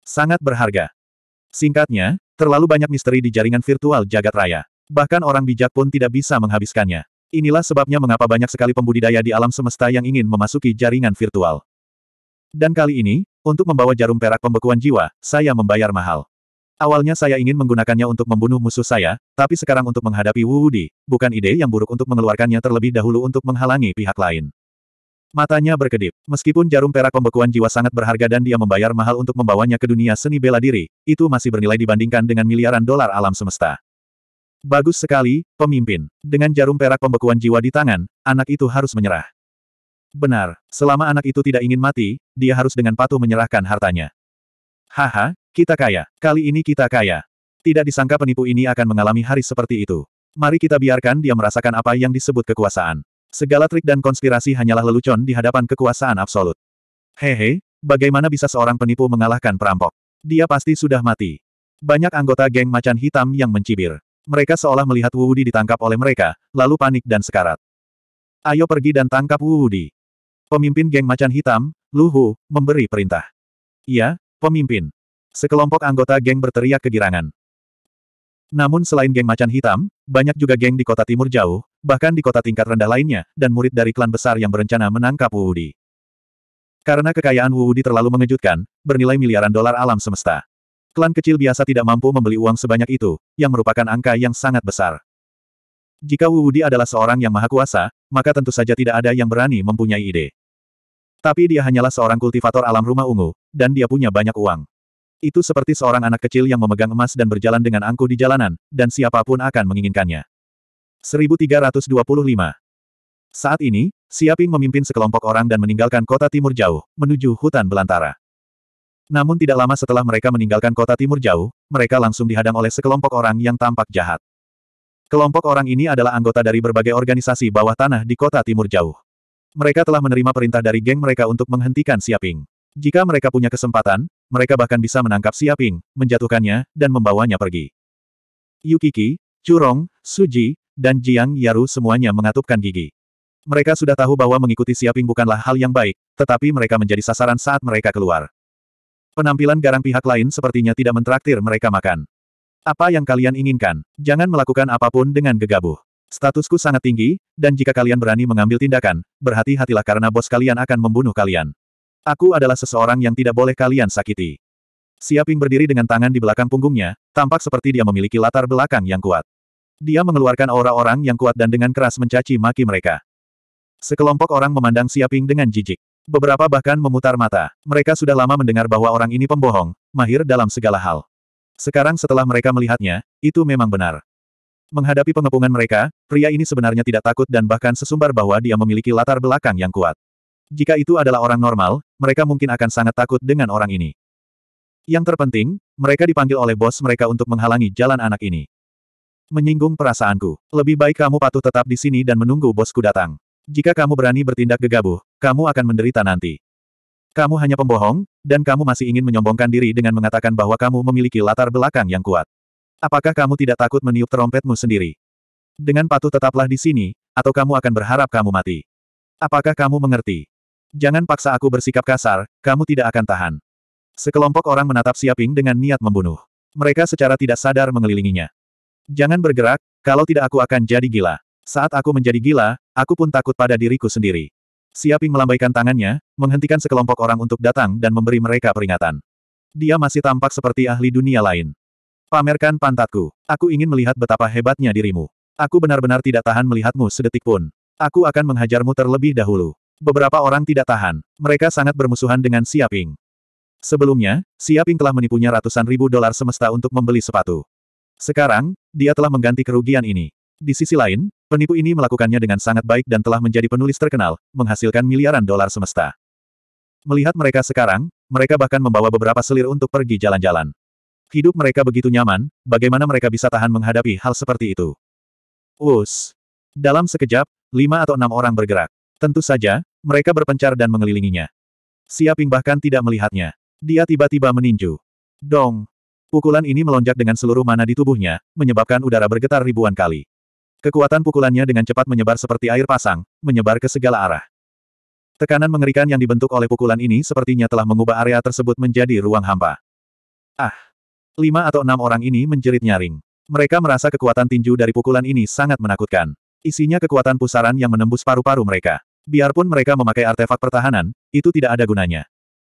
Sangat berharga. Singkatnya, terlalu banyak misteri di jaringan virtual jagat raya. Bahkan orang bijak pun tidak bisa menghabiskannya. Inilah sebabnya mengapa banyak sekali pembudidaya di alam semesta yang ingin memasuki jaringan virtual. Dan kali ini, untuk membawa jarum perak pembekuan jiwa, saya membayar mahal. Awalnya saya ingin menggunakannya untuk membunuh musuh saya, tapi sekarang untuk menghadapi Wu Wudi, bukan ide yang buruk untuk mengeluarkannya terlebih dahulu untuk menghalangi pihak lain. Matanya berkedip. Meskipun jarum perak pembekuan jiwa sangat berharga dan dia membayar mahal untuk membawanya ke dunia seni bela diri, itu masih bernilai dibandingkan dengan miliaran dolar alam semesta. Bagus sekali, pemimpin. Dengan jarum perak pembekuan jiwa di tangan, anak itu harus menyerah. Benar, selama anak itu tidak ingin mati, dia harus dengan patuh menyerahkan hartanya. Haha, kita kaya. Kali ini kita kaya. Tidak disangka penipu ini akan mengalami hari seperti itu. Mari kita biarkan dia merasakan apa yang disebut kekuasaan. Segala trik dan konspirasi hanyalah lelucon di hadapan kekuasaan absolut. Hehe, bagaimana bisa seorang penipu mengalahkan perampok? Dia pasti sudah mati. Banyak anggota geng macan hitam yang mencibir. Mereka seolah melihat Wudi ditangkap oleh mereka, lalu panik dan sekarat. Ayo pergi dan tangkap Wudi. Pemimpin geng macan hitam, Lu Hu, memberi perintah. Iya, pemimpin. Sekelompok anggota geng berteriak kegirangan. Namun selain geng macan hitam, banyak juga geng di kota timur jauh, bahkan di kota tingkat rendah lainnya, dan murid dari klan besar yang berencana menangkap Wuudi. Karena kekayaan Wuudi terlalu mengejutkan, bernilai miliaran dolar alam semesta. Klan kecil biasa tidak mampu membeli uang sebanyak itu, yang merupakan angka yang sangat besar. Jika Wuudi adalah seorang yang maha kuasa, maka tentu saja tidak ada yang berani mempunyai ide. Tapi dia hanyalah seorang kultivator alam rumah ungu, dan dia punya banyak uang. Itu seperti seorang anak kecil yang memegang emas dan berjalan dengan angkuh di jalanan, dan siapapun akan menginginkannya. 1325 Saat ini, Siaping memimpin sekelompok orang dan meninggalkan kota timur jauh, menuju hutan belantara. Namun tidak lama setelah mereka meninggalkan kota timur jauh, mereka langsung dihadang oleh sekelompok orang yang tampak jahat. Kelompok orang ini adalah anggota dari berbagai organisasi bawah tanah di kota timur jauh. Mereka telah menerima perintah dari geng mereka untuk menghentikan Siaping Jika mereka punya kesempatan, mereka bahkan bisa menangkap Siaping, menjatuhkannya, dan membawanya pergi. Yukiki, Curong, Suji, dan Jiang Yaru semuanya mengatupkan gigi. Mereka sudah tahu bahwa mengikuti Siaping bukanlah hal yang baik, tetapi mereka menjadi sasaran saat mereka keluar. Penampilan garang pihak lain sepertinya tidak mentraktir mereka makan. Apa yang kalian inginkan, jangan melakukan apapun dengan gegabah. Statusku sangat tinggi, dan jika kalian berani mengambil tindakan, berhati-hatilah karena bos kalian akan membunuh kalian. Aku adalah seseorang yang tidak boleh kalian sakiti. Siaping berdiri dengan tangan di belakang punggungnya, tampak seperti dia memiliki latar belakang yang kuat. Dia mengeluarkan aura orang yang kuat dan dengan keras mencaci maki mereka. Sekelompok orang memandang Siaping dengan jijik. Beberapa bahkan memutar mata. Mereka sudah lama mendengar bahwa orang ini pembohong, mahir dalam segala hal. Sekarang setelah mereka melihatnya, itu memang benar. Menghadapi pengepungan mereka, pria ini sebenarnya tidak takut dan bahkan sesumbar bahwa dia memiliki latar belakang yang kuat. Jika itu adalah orang normal, mereka mungkin akan sangat takut dengan orang ini. Yang terpenting, mereka dipanggil oleh bos mereka untuk menghalangi jalan anak ini. Menyinggung perasaanku. Lebih baik kamu patuh tetap di sini dan menunggu bosku datang. Jika kamu berani bertindak gegabah, kamu akan menderita nanti. Kamu hanya pembohong, dan kamu masih ingin menyombongkan diri dengan mengatakan bahwa kamu memiliki latar belakang yang kuat. Apakah kamu tidak takut meniup terompetmu sendiri? Dengan patuh tetaplah di sini, atau kamu akan berharap kamu mati. Apakah kamu mengerti? Jangan paksa aku bersikap kasar, kamu tidak akan tahan. Sekelompok orang menatap Siaping dengan niat membunuh. Mereka secara tidak sadar mengelilinginya. Jangan bergerak, kalau tidak aku akan jadi gila. Saat aku menjadi gila, aku pun takut pada diriku sendiri. Siaping melambaikan tangannya, menghentikan sekelompok orang untuk datang dan memberi mereka peringatan. Dia masih tampak seperti ahli dunia lain. Pamerkan pantatku. Aku ingin melihat betapa hebatnya dirimu. Aku benar-benar tidak tahan melihatmu sedetik pun. Aku akan menghajarmu terlebih dahulu. Beberapa orang tidak tahan. Mereka sangat bermusuhan dengan Siaping. Sebelumnya, Siaping telah menipunya ratusan ribu dolar semesta untuk membeli sepatu. Sekarang, dia telah mengganti kerugian ini. Di sisi lain, penipu ini melakukannya dengan sangat baik dan telah menjadi penulis terkenal, menghasilkan miliaran dolar semesta. Melihat mereka sekarang, mereka bahkan membawa beberapa selir untuk pergi jalan-jalan. Hidup mereka begitu nyaman, bagaimana mereka bisa tahan menghadapi hal seperti itu? Us. Dalam sekejap, lima atau enam orang bergerak. Tentu saja, mereka berpencar dan mengelilinginya. Siaping bahkan tidak melihatnya. Dia tiba-tiba meninju. Dong! Pukulan ini melonjak dengan seluruh mana di tubuhnya, menyebabkan udara bergetar ribuan kali. Kekuatan pukulannya dengan cepat menyebar seperti air pasang, menyebar ke segala arah. Tekanan mengerikan yang dibentuk oleh pukulan ini sepertinya telah mengubah area tersebut menjadi ruang hampa. Ah! Lima atau enam orang ini menjerit nyaring. Mereka merasa kekuatan tinju dari pukulan ini sangat menakutkan. Isinya kekuatan pusaran yang menembus paru-paru mereka. Biarpun mereka memakai artefak pertahanan, itu tidak ada gunanya.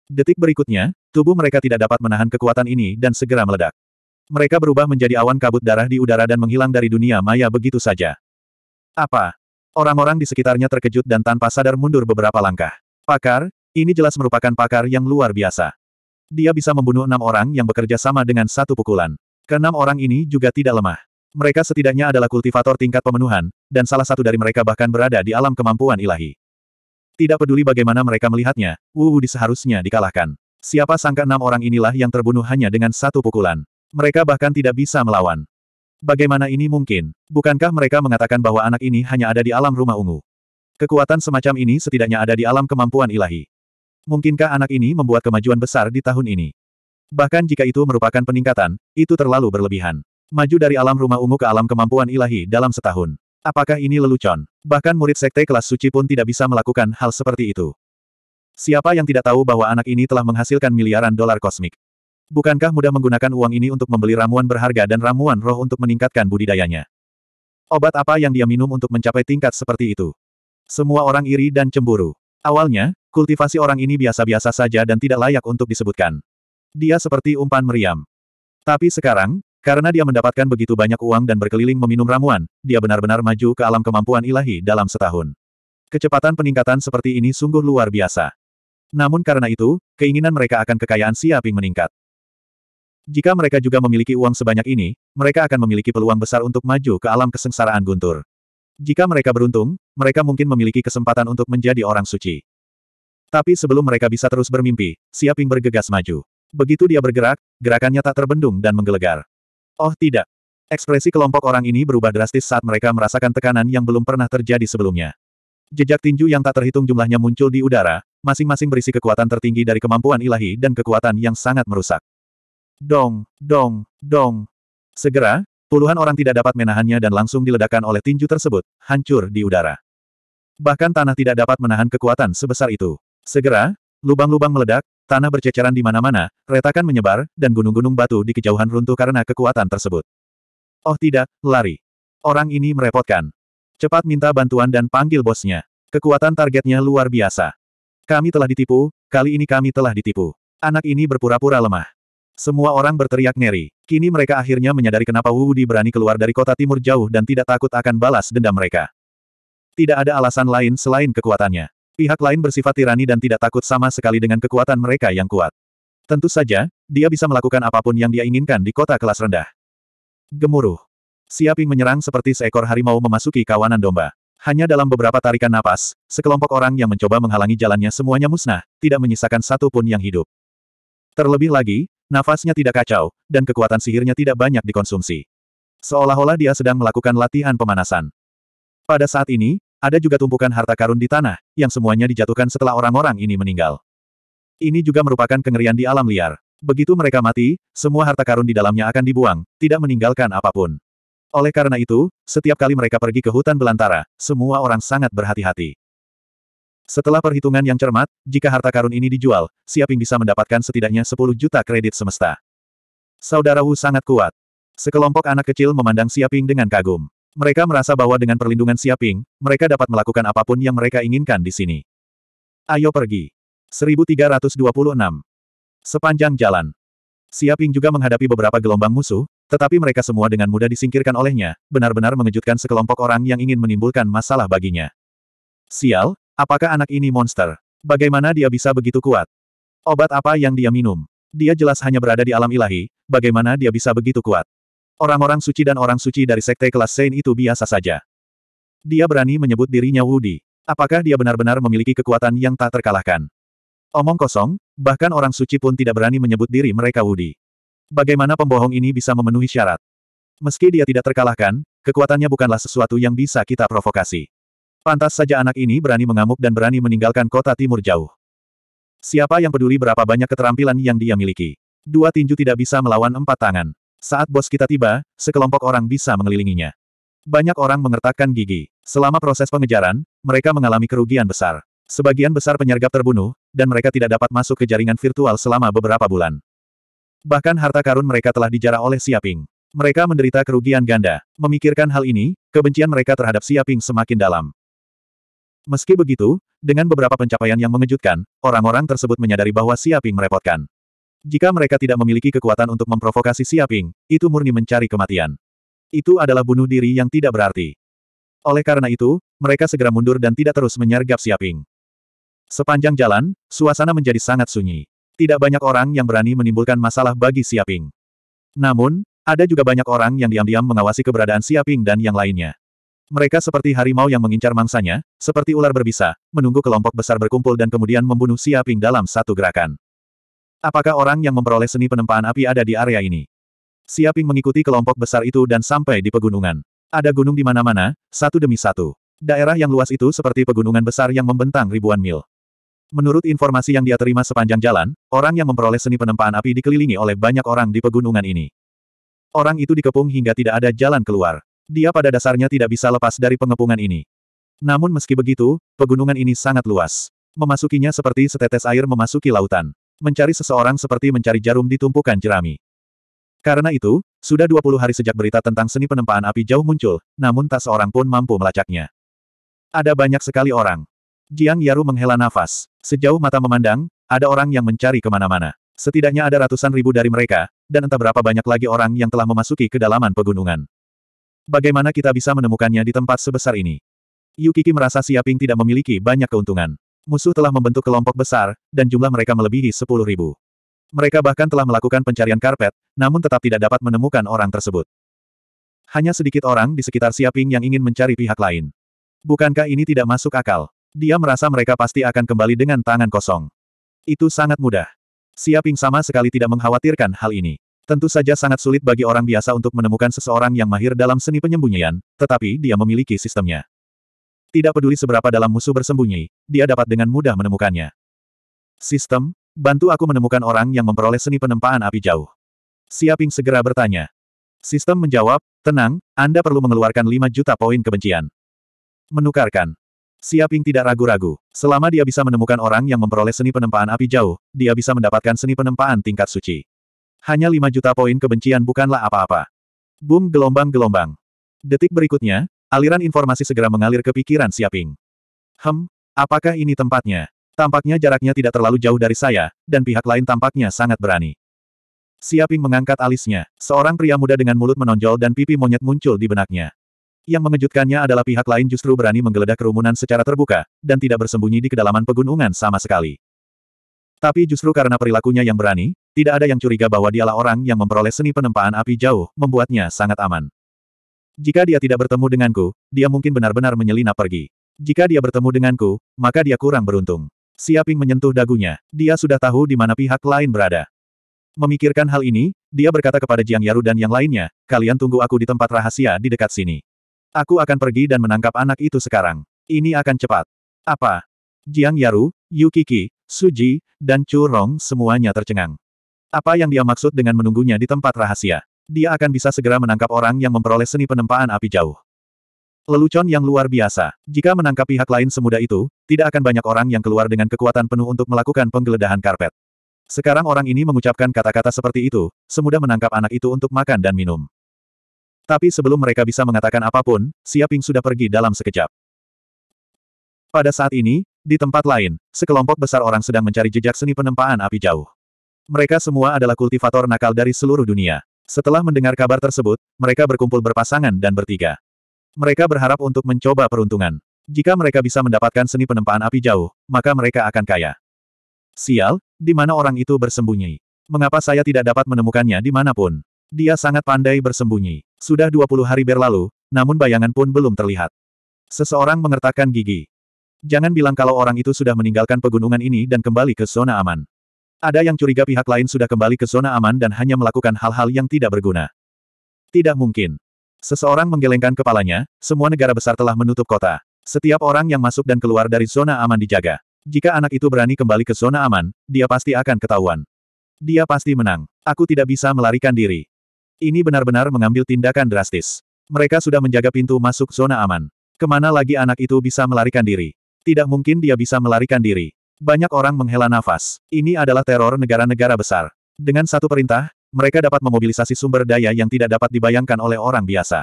Detik berikutnya, tubuh mereka tidak dapat menahan kekuatan ini dan segera meledak. Mereka berubah menjadi awan kabut darah di udara dan menghilang dari dunia maya begitu saja. Apa? Orang-orang di sekitarnya terkejut dan tanpa sadar mundur beberapa langkah. Pakar, ini jelas merupakan pakar yang luar biasa. Dia bisa membunuh enam orang yang bekerja sama dengan satu pukulan. Keenam orang ini juga tidak lemah. Mereka setidaknya adalah kultivator tingkat pemenuhan, dan salah satu dari mereka bahkan berada di alam kemampuan ilahi. Tidak peduli bagaimana mereka melihatnya, Wu Wudi seharusnya dikalahkan. Siapa sangka enam orang inilah yang terbunuh hanya dengan satu pukulan. Mereka bahkan tidak bisa melawan. Bagaimana ini mungkin? Bukankah mereka mengatakan bahwa anak ini hanya ada di alam rumah ungu? Kekuatan semacam ini setidaknya ada di alam kemampuan ilahi. Mungkinkah anak ini membuat kemajuan besar di tahun ini? Bahkan jika itu merupakan peningkatan, itu terlalu berlebihan. Maju dari alam rumah ungu ke alam kemampuan ilahi dalam setahun. Apakah ini lelucon? Bahkan murid sekte kelas suci pun tidak bisa melakukan hal seperti itu. Siapa yang tidak tahu bahwa anak ini telah menghasilkan miliaran dolar kosmik? Bukankah mudah menggunakan uang ini untuk membeli ramuan berharga dan ramuan roh untuk meningkatkan budidayanya? Obat apa yang dia minum untuk mencapai tingkat seperti itu? Semua orang iri dan cemburu. Awalnya, kultivasi orang ini biasa-biasa saja dan tidak layak untuk disebutkan. Dia seperti umpan meriam. Tapi sekarang, karena dia mendapatkan begitu banyak uang dan berkeliling meminum ramuan, dia benar-benar maju ke alam kemampuan ilahi dalam setahun. Kecepatan peningkatan seperti ini sungguh luar biasa. Namun karena itu, keinginan mereka akan kekayaan Siaping meningkat. Jika mereka juga memiliki uang sebanyak ini, mereka akan memiliki peluang besar untuk maju ke alam kesengsaraan guntur. Jika mereka beruntung, mereka mungkin memiliki kesempatan untuk menjadi orang suci. Tapi sebelum mereka bisa terus bermimpi, Siaping bergegas maju. Begitu dia bergerak, gerakannya tak terbendung dan menggelegar. Oh tidak. Ekspresi kelompok orang ini berubah drastis saat mereka merasakan tekanan yang belum pernah terjadi sebelumnya. Jejak tinju yang tak terhitung jumlahnya muncul di udara, masing-masing berisi kekuatan tertinggi dari kemampuan ilahi dan kekuatan yang sangat merusak. Dong, dong, dong. Segera, puluhan orang tidak dapat menahannya dan langsung diledakkan oleh tinju tersebut, hancur di udara. Bahkan tanah tidak dapat menahan kekuatan sebesar itu. Segera, lubang-lubang meledak, Tanah berceceran di mana-mana, retakan menyebar, dan gunung-gunung batu di kejauhan runtuh karena kekuatan tersebut. Oh tidak, lari. Orang ini merepotkan. Cepat minta bantuan dan panggil bosnya. Kekuatan targetnya luar biasa. Kami telah ditipu, kali ini kami telah ditipu. Anak ini berpura-pura lemah. Semua orang berteriak ngeri. Kini mereka akhirnya menyadari kenapa Wu Di berani keluar dari kota timur jauh dan tidak takut akan balas dendam mereka. Tidak ada alasan lain selain kekuatannya. Pihak lain bersifat tirani dan tidak takut sama sekali dengan kekuatan mereka yang kuat. Tentu saja, dia bisa melakukan apapun yang dia inginkan di kota kelas rendah. Gemuruh. Siaping menyerang seperti seekor harimau memasuki kawanan domba. Hanya dalam beberapa tarikan napas, sekelompok orang yang mencoba menghalangi jalannya semuanya musnah, tidak menyisakan satu pun yang hidup. Terlebih lagi, nafasnya tidak kacau, dan kekuatan sihirnya tidak banyak dikonsumsi. Seolah-olah dia sedang melakukan latihan pemanasan. Pada saat ini, ada juga tumpukan harta karun di tanah, yang semuanya dijatuhkan setelah orang-orang ini meninggal. Ini juga merupakan kengerian di alam liar. Begitu mereka mati, semua harta karun di dalamnya akan dibuang, tidak meninggalkan apapun. Oleh karena itu, setiap kali mereka pergi ke hutan belantara, semua orang sangat berhati-hati. Setelah perhitungan yang cermat, jika harta karun ini dijual, Siaping bisa mendapatkan setidaknya 10 juta kredit semesta. Saudara Wu sangat kuat. Sekelompok anak kecil memandang Siaping dengan kagum. Mereka merasa bahwa dengan perlindungan Siaping, mereka dapat melakukan apapun yang mereka inginkan di sini. Ayo pergi. 1326. Sepanjang jalan. Siaping juga menghadapi beberapa gelombang musuh, tetapi mereka semua dengan mudah disingkirkan olehnya, benar-benar mengejutkan sekelompok orang yang ingin menimbulkan masalah baginya. Sial, apakah anak ini monster? Bagaimana dia bisa begitu kuat? Obat apa yang dia minum? Dia jelas hanya berada di alam ilahi, bagaimana dia bisa begitu kuat? Orang-orang suci dan orang suci dari sekte kelas Sein itu biasa saja. Dia berani menyebut dirinya Wudi. Apakah dia benar-benar memiliki kekuatan yang tak terkalahkan? Omong kosong, bahkan orang suci pun tidak berani menyebut diri mereka Wudi. Bagaimana pembohong ini bisa memenuhi syarat? Meski dia tidak terkalahkan, kekuatannya bukanlah sesuatu yang bisa kita provokasi. Pantas saja anak ini berani mengamuk dan berani meninggalkan kota timur jauh. Siapa yang peduli berapa banyak keterampilan yang dia miliki? Dua tinju tidak bisa melawan empat tangan. Saat bos kita tiba, sekelompok orang bisa mengelilinginya. Banyak orang mengertakkan gigi. Selama proses pengejaran, mereka mengalami kerugian besar. Sebagian besar penyergap terbunuh, dan mereka tidak dapat masuk ke jaringan virtual selama beberapa bulan. Bahkan harta karun mereka telah dijarah oleh Siaping. Mereka menderita kerugian ganda. Memikirkan hal ini, kebencian mereka terhadap Siaping semakin dalam. Meski begitu, dengan beberapa pencapaian yang mengejutkan, orang-orang tersebut menyadari bahwa Siaping merepotkan. Jika mereka tidak memiliki kekuatan untuk memprovokasi Siaping, itu murni mencari kematian. Itu adalah bunuh diri yang tidak berarti. Oleh karena itu, mereka segera mundur dan tidak terus menyergap Siaping. Sepanjang jalan, suasana menjadi sangat sunyi. Tidak banyak orang yang berani menimbulkan masalah bagi Siaping. Namun, ada juga banyak orang yang diam-diam mengawasi keberadaan Siaping dan yang lainnya. Mereka seperti harimau yang mengincar mangsanya, seperti ular berbisa, menunggu kelompok besar berkumpul dan kemudian membunuh Siaping dalam satu gerakan. Apakah orang yang memperoleh seni penempaan api ada di area ini? Siaping mengikuti kelompok besar itu dan sampai di pegunungan. Ada gunung di mana-mana, satu demi satu. Daerah yang luas itu seperti pegunungan besar yang membentang ribuan mil. Menurut informasi yang dia terima sepanjang jalan, orang yang memperoleh seni penempaan api dikelilingi oleh banyak orang di pegunungan ini. Orang itu dikepung hingga tidak ada jalan keluar. Dia pada dasarnya tidak bisa lepas dari pengepungan ini. Namun meski begitu, pegunungan ini sangat luas. Memasukinya seperti setetes air memasuki lautan. Mencari seseorang seperti mencari jarum di tumpukan jerami. Karena itu, sudah 20 hari sejak berita tentang seni penempaan api jauh muncul, namun tak seorang pun mampu melacaknya. Ada banyak sekali orang. Jiang Yaru menghela nafas. Sejauh mata memandang, ada orang yang mencari kemana-mana. Setidaknya ada ratusan ribu dari mereka, dan entah berapa banyak lagi orang yang telah memasuki kedalaman pegunungan. Bagaimana kita bisa menemukannya di tempat sebesar ini? Yukiki merasa Siaping tidak memiliki banyak keuntungan musuh telah membentuk kelompok besar, dan jumlah mereka melebihi sepuluh ribu. Mereka bahkan telah melakukan pencarian karpet, namun tetap tidak dapat menemukan orang tersebut. Hanya sedikit orang di sekitar Siaping yang ingin mencari pihak lain. Bukankah ini tidak masuk akal? Dia merasa mereka pasti akan kembali dengan tangan kosong. Itu sangat mudah. Siaping sama sekali tidak mengkhawatirkan hal ini. Tentu saja sangat sulit bagi orang biasa untuk menemukan seseorang yang mahir dalam seni penyembunyian, tetapi dia memiliki sistemnya. Tidak peduli seberapa dalam musuh bersembunyi, dia dapat dengan mudah menemukannya. Sistem, bantu aku menemukan orang yang memperoleh seni penempaan api jauh. Siaping segera bertanya. Sistem menjawab, tenang, Anda perlu mengeluarkan 5 juta poin kebencian. Menukarkan. Siaping tidak ragu-ragu. Selama dia bisa menemukan orang yang memperoleh seni penempaan api jauh, dia bisa mendapatkan seni penempaan tingkat suci. Hanya 5 juta poin kebencian bukanlah apa-apa. Boom gelombang-gelombang. Detik berikutnya, Aliran informasi segera mengalir ke pikiran Siaping. Hem, apakah ini tempatnya? Tampaknya jaraknya tidak terlalu jauh dari saya, dan pihak lain tampaknya sangat berani. Siaping mengangkat alisnya. Seorang pria muda dengan mulut menonjol dan pipi monyet muncul di benaknya. Yang mengejutkannya adalah pihak lain justru berani menggeledah kerumunan secara terbuka, dan tidak bersembunyi di kedalaman pegunungan sama sekali. Tapi justru karena perilakunya yang berani, tidak ada yang curiga bahwa dialah orang yang memperoleh seni penempaan api jauh, membuatnya sangat aman. Jika dia tidak bertemu denganku, dia mungkin benar-benar menyelinap pergi. Jika dia bertemu denganku, maka dia kurang beruntung. Siaping menyentuh dagunya. Dia sudah tahu di mana pihak lain berada. Memikirkan hal ini, dia berkata kepada Jiang Yaru dan yang lainnya, kalian tunggu aku di tempat rahasia di dekat sini. Aku akan pergi dan menangkap anak itu sekarang. Ini akan cepat. Apa? Jiang Yaru, Yukiki, Suji, dan Churong semuanya tercengang. Apa yang dia maksud dengan menunggunya di tempat rahasia? dia akan bisa segera menangkap orang yang memperoleh seni penempaan api jauh. Lelucon yang luar biasa. Jika menangkap pihak lain semudah itu, tidak akan banyak orang yang keluar dengan kekuatan penuh untuk melakukan penggeledahan karpet. Sekarang orang ini mengucapkan kata-kata seperti itu, semudah menangkap anak itu untuk makan dan minum. Tapi sebelum mereka bisa mengatakan apapun, Siaping sudah pergi dalam sekejap. Pada saat ini, di tempat lain, sekelompok besar orang sedang mencari jejak seni penempaan api jauh. Mereka semua adalah kultivator nakal dari seluruh dunia. Setelah mendengar kabar tersebut, mereka berkumpul berpasangan dan bertiga. Mereka berharap untuk mencoba peruntungan. Jika mereka bisa mendapatkan seni penempaan api jauh, maka mereka akan kaya. Sial, di mana orang itu bersembunyi? Mengapa saya tidak dapat menemukannya dimanapun? Dia sangat pandai bersembunyi. Sudah 20 hari berlalu, namun bayangan pun belum terlihat. Seseorang mengertakkan gigi. Jangan bilang kalau orang itu sudah meninggalkan pegunungan ini dan kembali ke zona aman. Ada yang curiga pihak lain sudah kembali ke zona aman dan hanya melakukan hal-hal yang tidak berguna. Tidak mungkin. Seseorang menggelengkan kepalanya, semua negara besar telah menutup kota. Setiap orang yang masuk dan keluar dari zona aman dijaga. Jika anak itu berani kembali ke zona aman, dia pasti akan ketahuan. Dia pasti menang. Aku tidak bisa melarikan diri. Ini benar-benar mengambil tindakan drastis. Mereka sudah menjaga pintu masuk zona aman. Kemana lagi anak itu bisa melarikan diri? Tidak mungkin dia bisa melarikan diri. Banyak orang menghela nafas. Ini adalah teror negara-negara besar. Dengan satu perintah, mereka dapat memobilisasi sumber daya yang tidak dapat dibayangkan oleh orang biasa.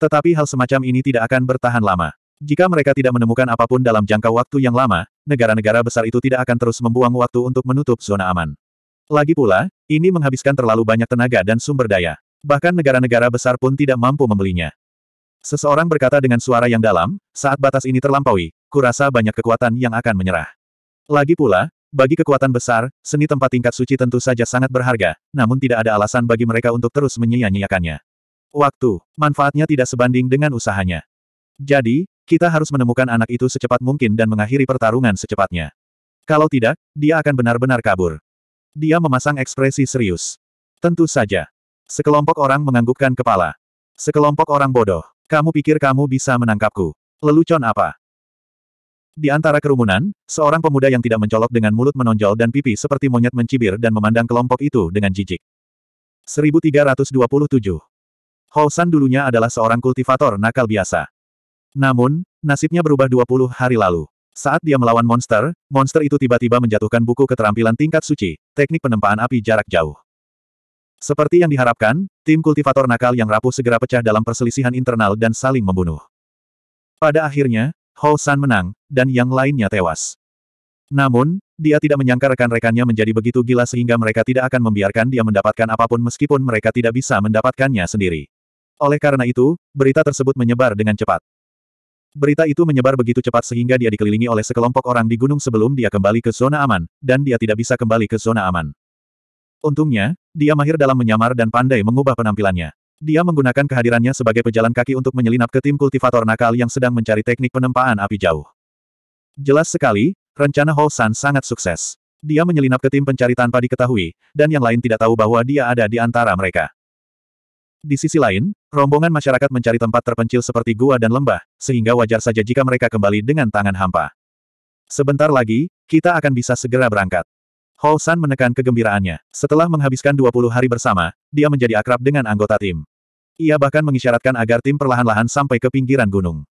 Tetapi hal semacam ini tidak akan bertahan lama. Jika mereka tidak menemukan apapun dalam jangka waktu yang lama, negara-negara besar itu tidak akan terus membuang waktu untuk menutup zona aman. Lagi pula, ini menghabiskan terlalu banyak tenaga dan sumber daya. Bahkan negara-negara besar pun tidak mampu membelinya. Seseorang berkata dengan suara yang dalam, saat batas ini terlampaui, kurasa banyak kekuatan yang akan menyerah. Lagi pula, bagi kekuatan besar, seni tempat tingkat suci tentu saja sangat berharga, namun tidak ada alasan bagi mereka untuk terus menyia-nyiakannya. Waktu, manfaatnya tidak sebanding dengan usahanya. Jadi, kita harus menemukan anak itu secepat mungkin dan mengakhiri pertarungan secepatnya. Kalau tidak, dia akan benar-benar kabur. Dia memasang ekspresi serius. Tentu saja. Sekelompok orang menganggukkan kepala. Sekelompok orang bodoh. Kamu pikir kamu bisa menangkapku? Lelucon apa? Di antara kerumunan, seorang pemuda yang tidak mencolok dengan mulut menonjol dan pipi seperti monyet mencibir dan memandang kelompok itu dengan jijik. 1327. San dulunya adalah seorang kultivator nakal biasa. Namun, nasibnya berubah 20 hari lalu. Saat dia melawan monster, monster itu tiba-tiba menjatuhkan buku keterampilan tingkat suci, teknik penempaan api jarak jauh. Seperti yang diharapkan, tim kultivator nakal yang rapuh segera pecah dalam perselisihan internal dan saling membunuh. Pada akhirnya, Hou San menang, dan yang lainnya tewas. Namun, dia tidak menyangka rekan-rekannya menjadi begitu gila sehingga mereka tidak akan membiarkan dia mendapatkan apapun meskipun mereka tidak bisa mendapatkannya sendiri. Oleh karena itu, berita tersebut menyebar dengan cepat. Berita itu menyebar begitu cepat sehingga dia dikelilingi oleh sekelompok orang di gunung sebelum dia kembali ke zona aman, dan dia tidak bisa kembali ke zona aman. Untungnya, dia mahir dalam menyamar dan pandai mengubah penampilannya. Dia menggunakan kehadirannya sebagai pejalan kaki untuk menyelinap ke tim kultivator nakal yang sedang mencari teknik penempaan api jauh. Jelas sekali, rencana Ho San sangat sukses. Dia menyelinap ke tim pencari tanpa diketahui, dan yang lain tidak tahu bahwa dia ada di antara mereka. Di sisi lain, rombongan masyarakat mencari tempat terpencil seperti gua dan lembah, sehingga wajar saja jika mereka kembali dengan tangan hampa. Sebentar lagi, kita akan bisa segera berangkat. Hou San menekan kegembiraannya. Setelah menghabiskan 20 hari bersama, dia menjadi akrab dengan anggota tim. Ia bahkan mengisyaratkan agar tim perlahan-lahan sampai ke pinggiran gunung.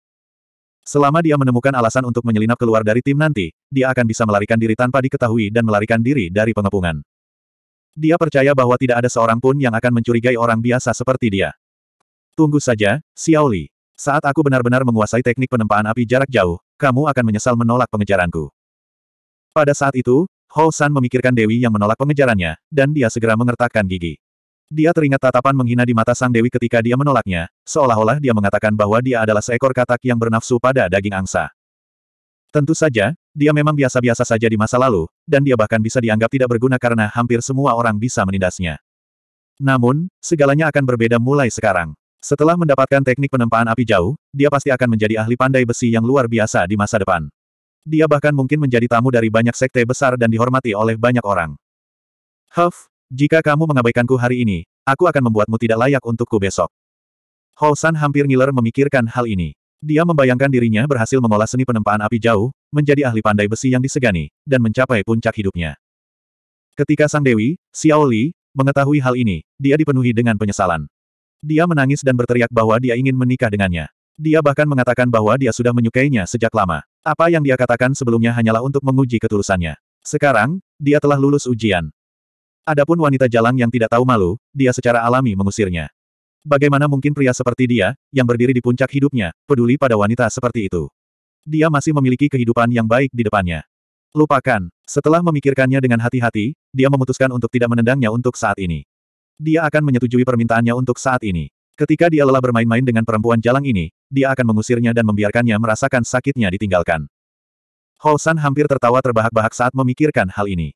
Selama dia menemukan alasan untuk menyelinap keluar dari tim nanti, dia akan bisa melarikan diri tanpa diketahui dan melarikan diri dari pengepungan. Dia percaya bahwa tidak ada seorang pun yang akan mencurigai orang biasa seperti dia. Tunggu saja, Xiaoli. Saat aku benar-benar menguasai teknik penempaan api jarak jauh, kamu akan menyesal menolak pengejaranku. Pada saat itu, Hou San memikirkan Dewi yang menolak pengejarannya, dan dia segera mengertakkan gigi. Dia teringat tatapan menghina di mata sang Dewi ketika dia menolaknya, seolah-olah dia mengatakan bahwa dia adalah seekor katak yang bernafsu pada daging angsa. Tentu saja, dia memang biasa-biasa saja di masa lalu, dan dia bahkan bisa dianggap tidak berguna karena hampir semua orang bisa menindasnya. Namun, segalanya akan berbeda mulai sekarang. Setelah mendapatkan teknik penempaan api jauh, dia pasti akan menjadi ahli pandai besi yang luar biasa di masa depan. Dia bahkan mungkin menjadi tamu dari banyak sekte besar dan dihormati oleh banyak orang. Huff, jika kamu mengabaikanku hari ini, aku akan membuatmu tidak layak untukku besok. Hou San hampir ngiler memikirkan hal ini. Dia membayangkan dirinya berhasil mengolah seni penempaan api jauh, menjadi ahli pandai besi yang disegani, dan mencapai puncak hidupnya. Ketika Sang Dewi, Xiao Li, mengetahui hal ini, dia dipenuhi dengan penyesalan. Dia menangis dan berteriak bahwa dia ingin menikah dengannya. Dia bahkan mengatakan bahwa dia sudah menyukainya sejak lama. Apa yang dia katakan sebelumnya hanyalah untuk menguji ketulusannya. Sekarang, dia telah lulus ujian. Adapun wanita jalang yang tidak tahu malu, dia secara alami mengusirnya. Bagaimana mungkin pria seperti dia, yang berdiri di puncak hidupnya, peduli pada wanita seperti itu? Dia masih memiliki kehidupan yang baik di depannya. Lupakan. Setelah memikirkannya dengan hati-hati, dia memutuskan untuk tidak menendangnya untuk saat ini. Dia akan menyetujui permintaannya untuk saat ini. Ketika dia lelah bermain-main dengan perempuan jalang ini, dia akan mengusirnya dan membiarkannya merasakan sakitnya ditinggalkan. Hou San hampir tertawa terbahak-bahak saat memikirkan hal ini.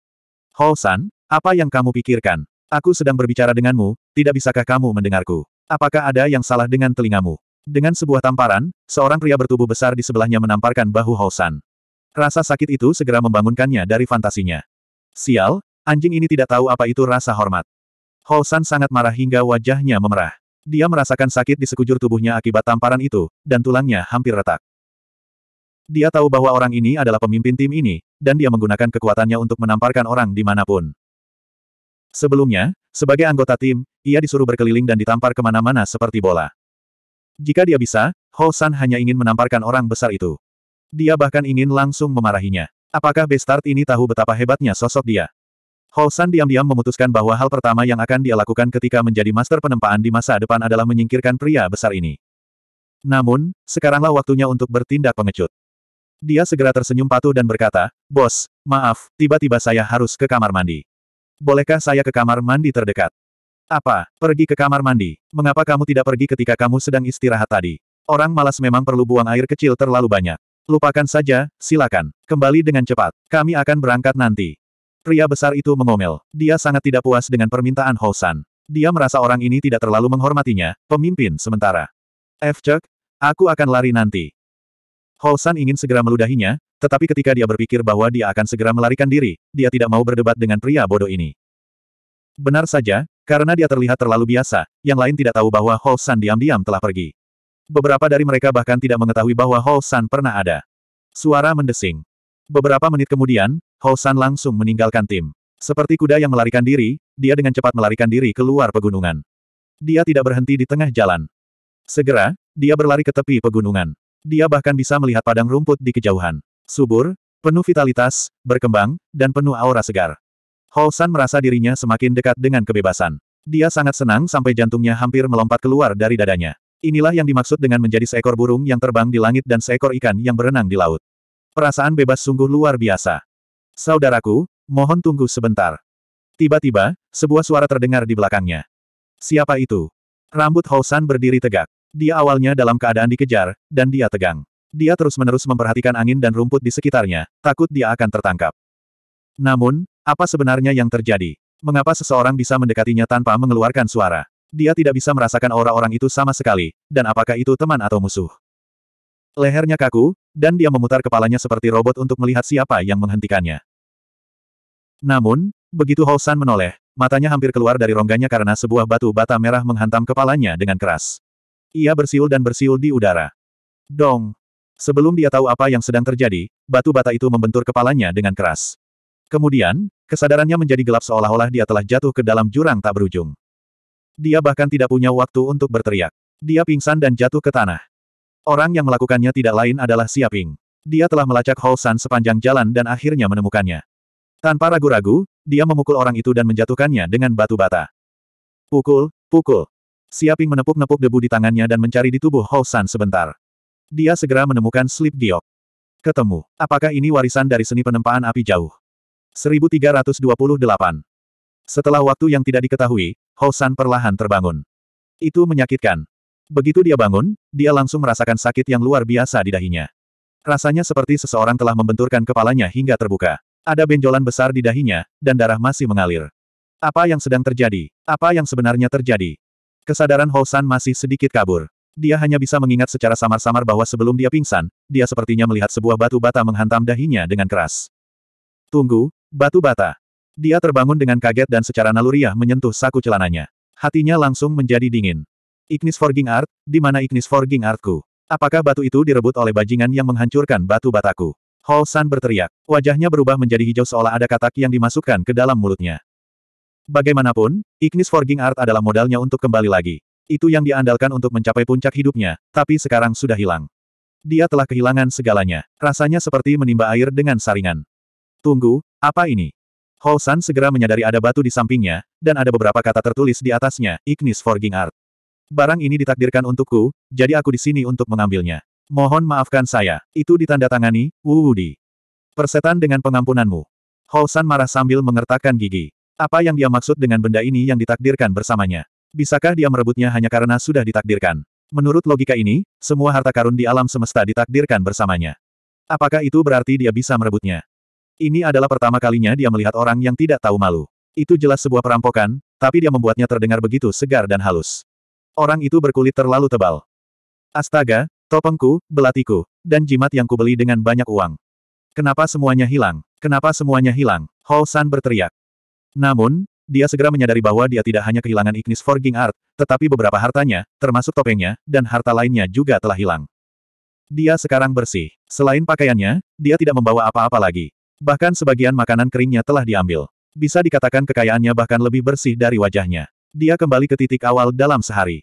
Hou San, apa yang kamu pikirkan? Aku sedang berbicara denganmu, tidak bisakah kamu mendengarku? Apakah ada yang salah dengan telingamu? Dengan sebuah tamparan, seorang pria bertubuh besar di sebelahnya menamparkan bahu Hou San. Rasa sakit itu segera membangunkannya dari fantasinya. Sial, anjing ini tidak tahu apa itu rasa hormat. Hou San sangat marah hingga wajahnya memerah. Dia merasakan sakit di sekujur tubuhnya akibat tamparan itu, dan tulangnya hampir retak. Dia tahu bahwa orang ini adalah pemimpin tim ini, dan dia menggunakan kekuatannya untuk menamparkan orang dimanapun. Sebelumnya, sebagai anggota tim, ia disuruh berkeliling dan ditampar kemana-mana seperti bola. Jika dia bisa, Ho San hanya ingin menamparkan orang besar itu. Dia bahkan ingin langsung memarahinya. Apakah Bestart ini tahu betapa hebatnya sosok dia? Holsan diam-diam memutuskan bahwa hal pertama yang akan dia lakukan ketika menjadi master penempaan di masa depan adalah menyingkirkan pria besar ini. Namun, sekaranglah waktunya untuk bertindak pengecut. Dia segera tersenyum patuh dan berkata, Bos, maaf, tiba-tiba saya harus ke kamar mandi. Bolehkah saya ke kamar mandi terdekat? Apa, pergi ke kamar mandi? Mengapa kamu tidak pergi ketika kamu sedang istirahat tadi? Orang malas memang perlu buang air kecil terlalu banyak. Lupakan saja, silakan. Kembali dengan cepat. Kami akan berangkat nanti. Pria besar itu mengomel. Dia sangat tidak puas dengan permintaan Hou Dia merasa orang ini tidak terlalu menghormatinya, pemimpin sementara. F. Chuck, aku akan lari nanti. Hou ingin segera meludahinya, tetapi ketika dia berpikir bahwa dia akan segera melarikan diri, dia tidak mau berdebat dengan pria bodoh ini. Benar saja, karena dia terlihat terlalu biasa, yang lain tidak tahu bahwa Hou diam-diam telah pergi. Beberapa dari mereka bahkan tidak mengetahui bahwa Hou pernah ada. Suara mendesing. Beberapa menit kemudian, Hou San langsung meninggalkan tim. Seperti kuda yang melarikan diri, dia dengan cepat melarikan diri keluar pegunungan. Dia tidak berhenti di tengah jalan. Segera, dia berlari ke tepi pegunungan. Dia bahkan bisa melihat padang rumput di kejauhan. Subur, penuh vitalitas, berkembang, dan penuh aura segar. Hou San merasa dirinya semakin dekat dengan kebebasan. Dia sangat senang sampai jantungnya hampir melompat keluar dari dadanya. Inilah yang dimaksud dengan menjadi seekor burung yang terbang di langit dan seekor ikan yang berenang di laut. Perasaan bebas sungguh luar biasa. Saudaraku, mohon tunggu sebentar. Tiba-tiba, sebuah suara terdengar di belakangnya. Siapa itu? Rambut Housan berdiri tegak. Dia awalnya dalam keadaan dikejar, dan dia tegang. Dia terus-menerus memperhatikan angin dan rumput di sekitarnya, takut dia akan tertangkap. Namun, apa sebenarnya yang terjadi? Mengapa seseorang bisa mendekatinya tanpa mengeluarkan suara? Dia tidak bisa merasakan orang-orang itu sama sekali, dan apakah itu teman atau musuh. Lehernya kaku, dan dia memutar kepalanya seperti robot untuk melihat siapa yang menghentikannya. Namun, begitu Hou menoleh, matanya hampir keluar dari rongganya karena sebuah batu bata merah menghantam kepalanya dengan keras. Ia bersiul dan bersiul di udara. Dong! Sebelum dia tahu apa yang sedang terjadi, batu bata itu membentur kepalanya dengan keras. Kemudian, kesadarannya menjadi gelap seolah-olah dia telah jatuh ke dalam jurang tak berujung. Dia bahkan tidak punya waktu untuk berteriak. Dia pingsan dan jatuh ke tanah. Orang yang melakukannya tidak lain adalah Siaping. Dia telah melacak Hou San sepanjang jalan dan akhirnya menemukannya. Tanpa ragu-ragu, dia memukul orang itu dan menjatuhkannya dengan batu bata. Pukul, pukul. Siaping menepuk-nepuk debu di tangannya dan mencari di tubuh Hou San sebentar. Dia segera menemukan slip giok. Ketemu. Apakah ini warisan dari seni penempaan api jauh? 1328. Setelah waktu yang tidak diketahui, Hou San perlahan terbangun. Itu menyakitkan. Begitu dia bangun, dia langsung merasakan sakit yang luar biasa di dahinya. Rasanya seperti seseorang telah membenturkan kepalanya hingga terbuka. Ada benjolan besar di dahinya, dan darah masih mengalir. Apa yang sedang terjadi? Apa yang sebenarnya terjadi? Kesadaran Hosan masih sedikit kabur. Dia hanya bisa mengingat secara samar-samar bahwa sebelum dia pingsan, dia sepertinya melihat sebuah batu bata menghantam dahinya dengan keras. Tunggu, batu bata. Dia terbangun dengan kaget dan secara naluriah menyentuh saku celananya. Hatinya langsung menjadi dingin. Ignis Forging Art, di mana Ignis Forging Artku? Apakah batu itu direbut oleh bajingan yang menghancurkan batu bataku? Hou San berteriak. Wajahnya berubah menjadi hijau seolah ada katak yang dimasukkan ke dalam mulutnya. Bagaimanapun, Ignis Forging Art adalah modalnya untuk kembali lagi. Itu yang diandalkan untuk mencapai puncak hidupnya, tapi sekarang sudah hilang. Dia telah kehilangan segalanya. Rasanya seperti menimba air dengan saringan. Tunggu, apa ini? Hou San segera menyadari ada batu di sampingnya, dan ada beberapa kata tertulis di atasnya, Ignis Forging Art. Barang ini ditakdirkan untukku, jadi aku di sini untuk mengambilnya. Mohon maafkan saya. Itu ditandatangani, Wu Wudi. Persetan dengan pengampunanmu. Hou San marah sambil mengertakkan gigi. Apa yang dia maksud dengan benda ini yang ditakdirkan bersamanya? Bisakah dia merebutnya hanya karena sudah ditakdirkan? Menurut logika ini, semua harta karun di alam semesta ditakdirkan bersamanya. Apakah itu berarti dia bisa merebutnya? Ini adalah pertama kalinya dia melihat orang yang tidak tahu malu. Itu jelas sebuah perampokan, tapi dia membuatnya terdengar begitu segar dan halus. Orang itu berkulit terlalu tebal. Astaga, Topengku, belatiku, dan jimat yang kubeli dengan banyak uang. Kenapa semuanya hilang? Kenapa semuanya hilang? Hou San berteriak. Namun, dia segera menyadari bahwa dia tidak hanya kehilangan Ignis Forging Art, tetapi beberapa hartanya, termasuk topengnya, dan harta lainnya juga telah hilang. Dia sekarang bersih. Selain pakaiannya, dia tidak membawa apa-apa lagi. Bahkan sebagian makanan keringnya telah diambil. Bisa dikatakan kekayaannya bahkan lebih bersih dari wajahnya. Dia kembali ke titik awal dalam sehari.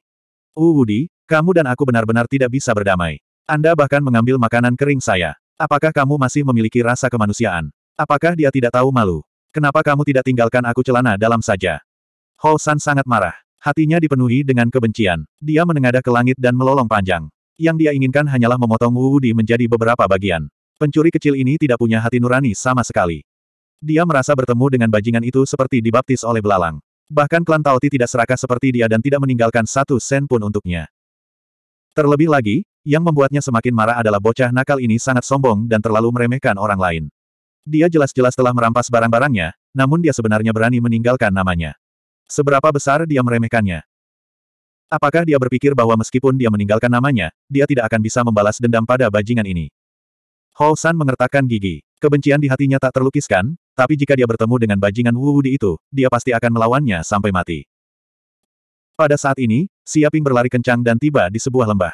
Uwudi, kamu dan aku benar-benar tidak bisa berdamai. Anda bahkan mengambil makanan kering saya. Apakah kamu masih memiliki rasa kemanusiaan? Apakah dia tidak tahu malu? Kenapa kamu tidak tinggalkan aku celana dalam saja? Ho sangat marah. Hatinya dipenuhi dengan kebencian. Dia menengadah ke langit dan melolong panjang. Yang dia inginkan hanyalah memotong Wu menjadi beberapa bagian. Pencuri kecil ini tidak punya hati nurani sama sekali. Dia merasa bertemu dengan bajingan itu seperti dibaptis oleh belalang. Bahkan klan Taoti tidak serakah seperti dia dan tidak meninggalkan satu sen pun untuknya. Terlebih lagi, yang membuatnya semakin marah adalah bocah nakal ini sangat sombong dan terlalu meremehkan orang lain. Dia jelas-jelas telah merampas barang-barangnya, namun dia sebenarnya berani meninggalkan namanya. Seberapa besar dia meremehkannya? Apakah dia berpikir bahwa meskipun dia meninggalkan namanya, dia tidak akan bisa membalas dendam pada bajingan ini? Hou San mengertakkan gigi. Kebencian di hatinya tak terlukiskan, tapi jika dia bertemu dengan bajingan Wu Di itu, dia pasti akan melawannya sampai mati. Pada saat ini, Siaping berlari kencang dan tiba di sebuah lembah.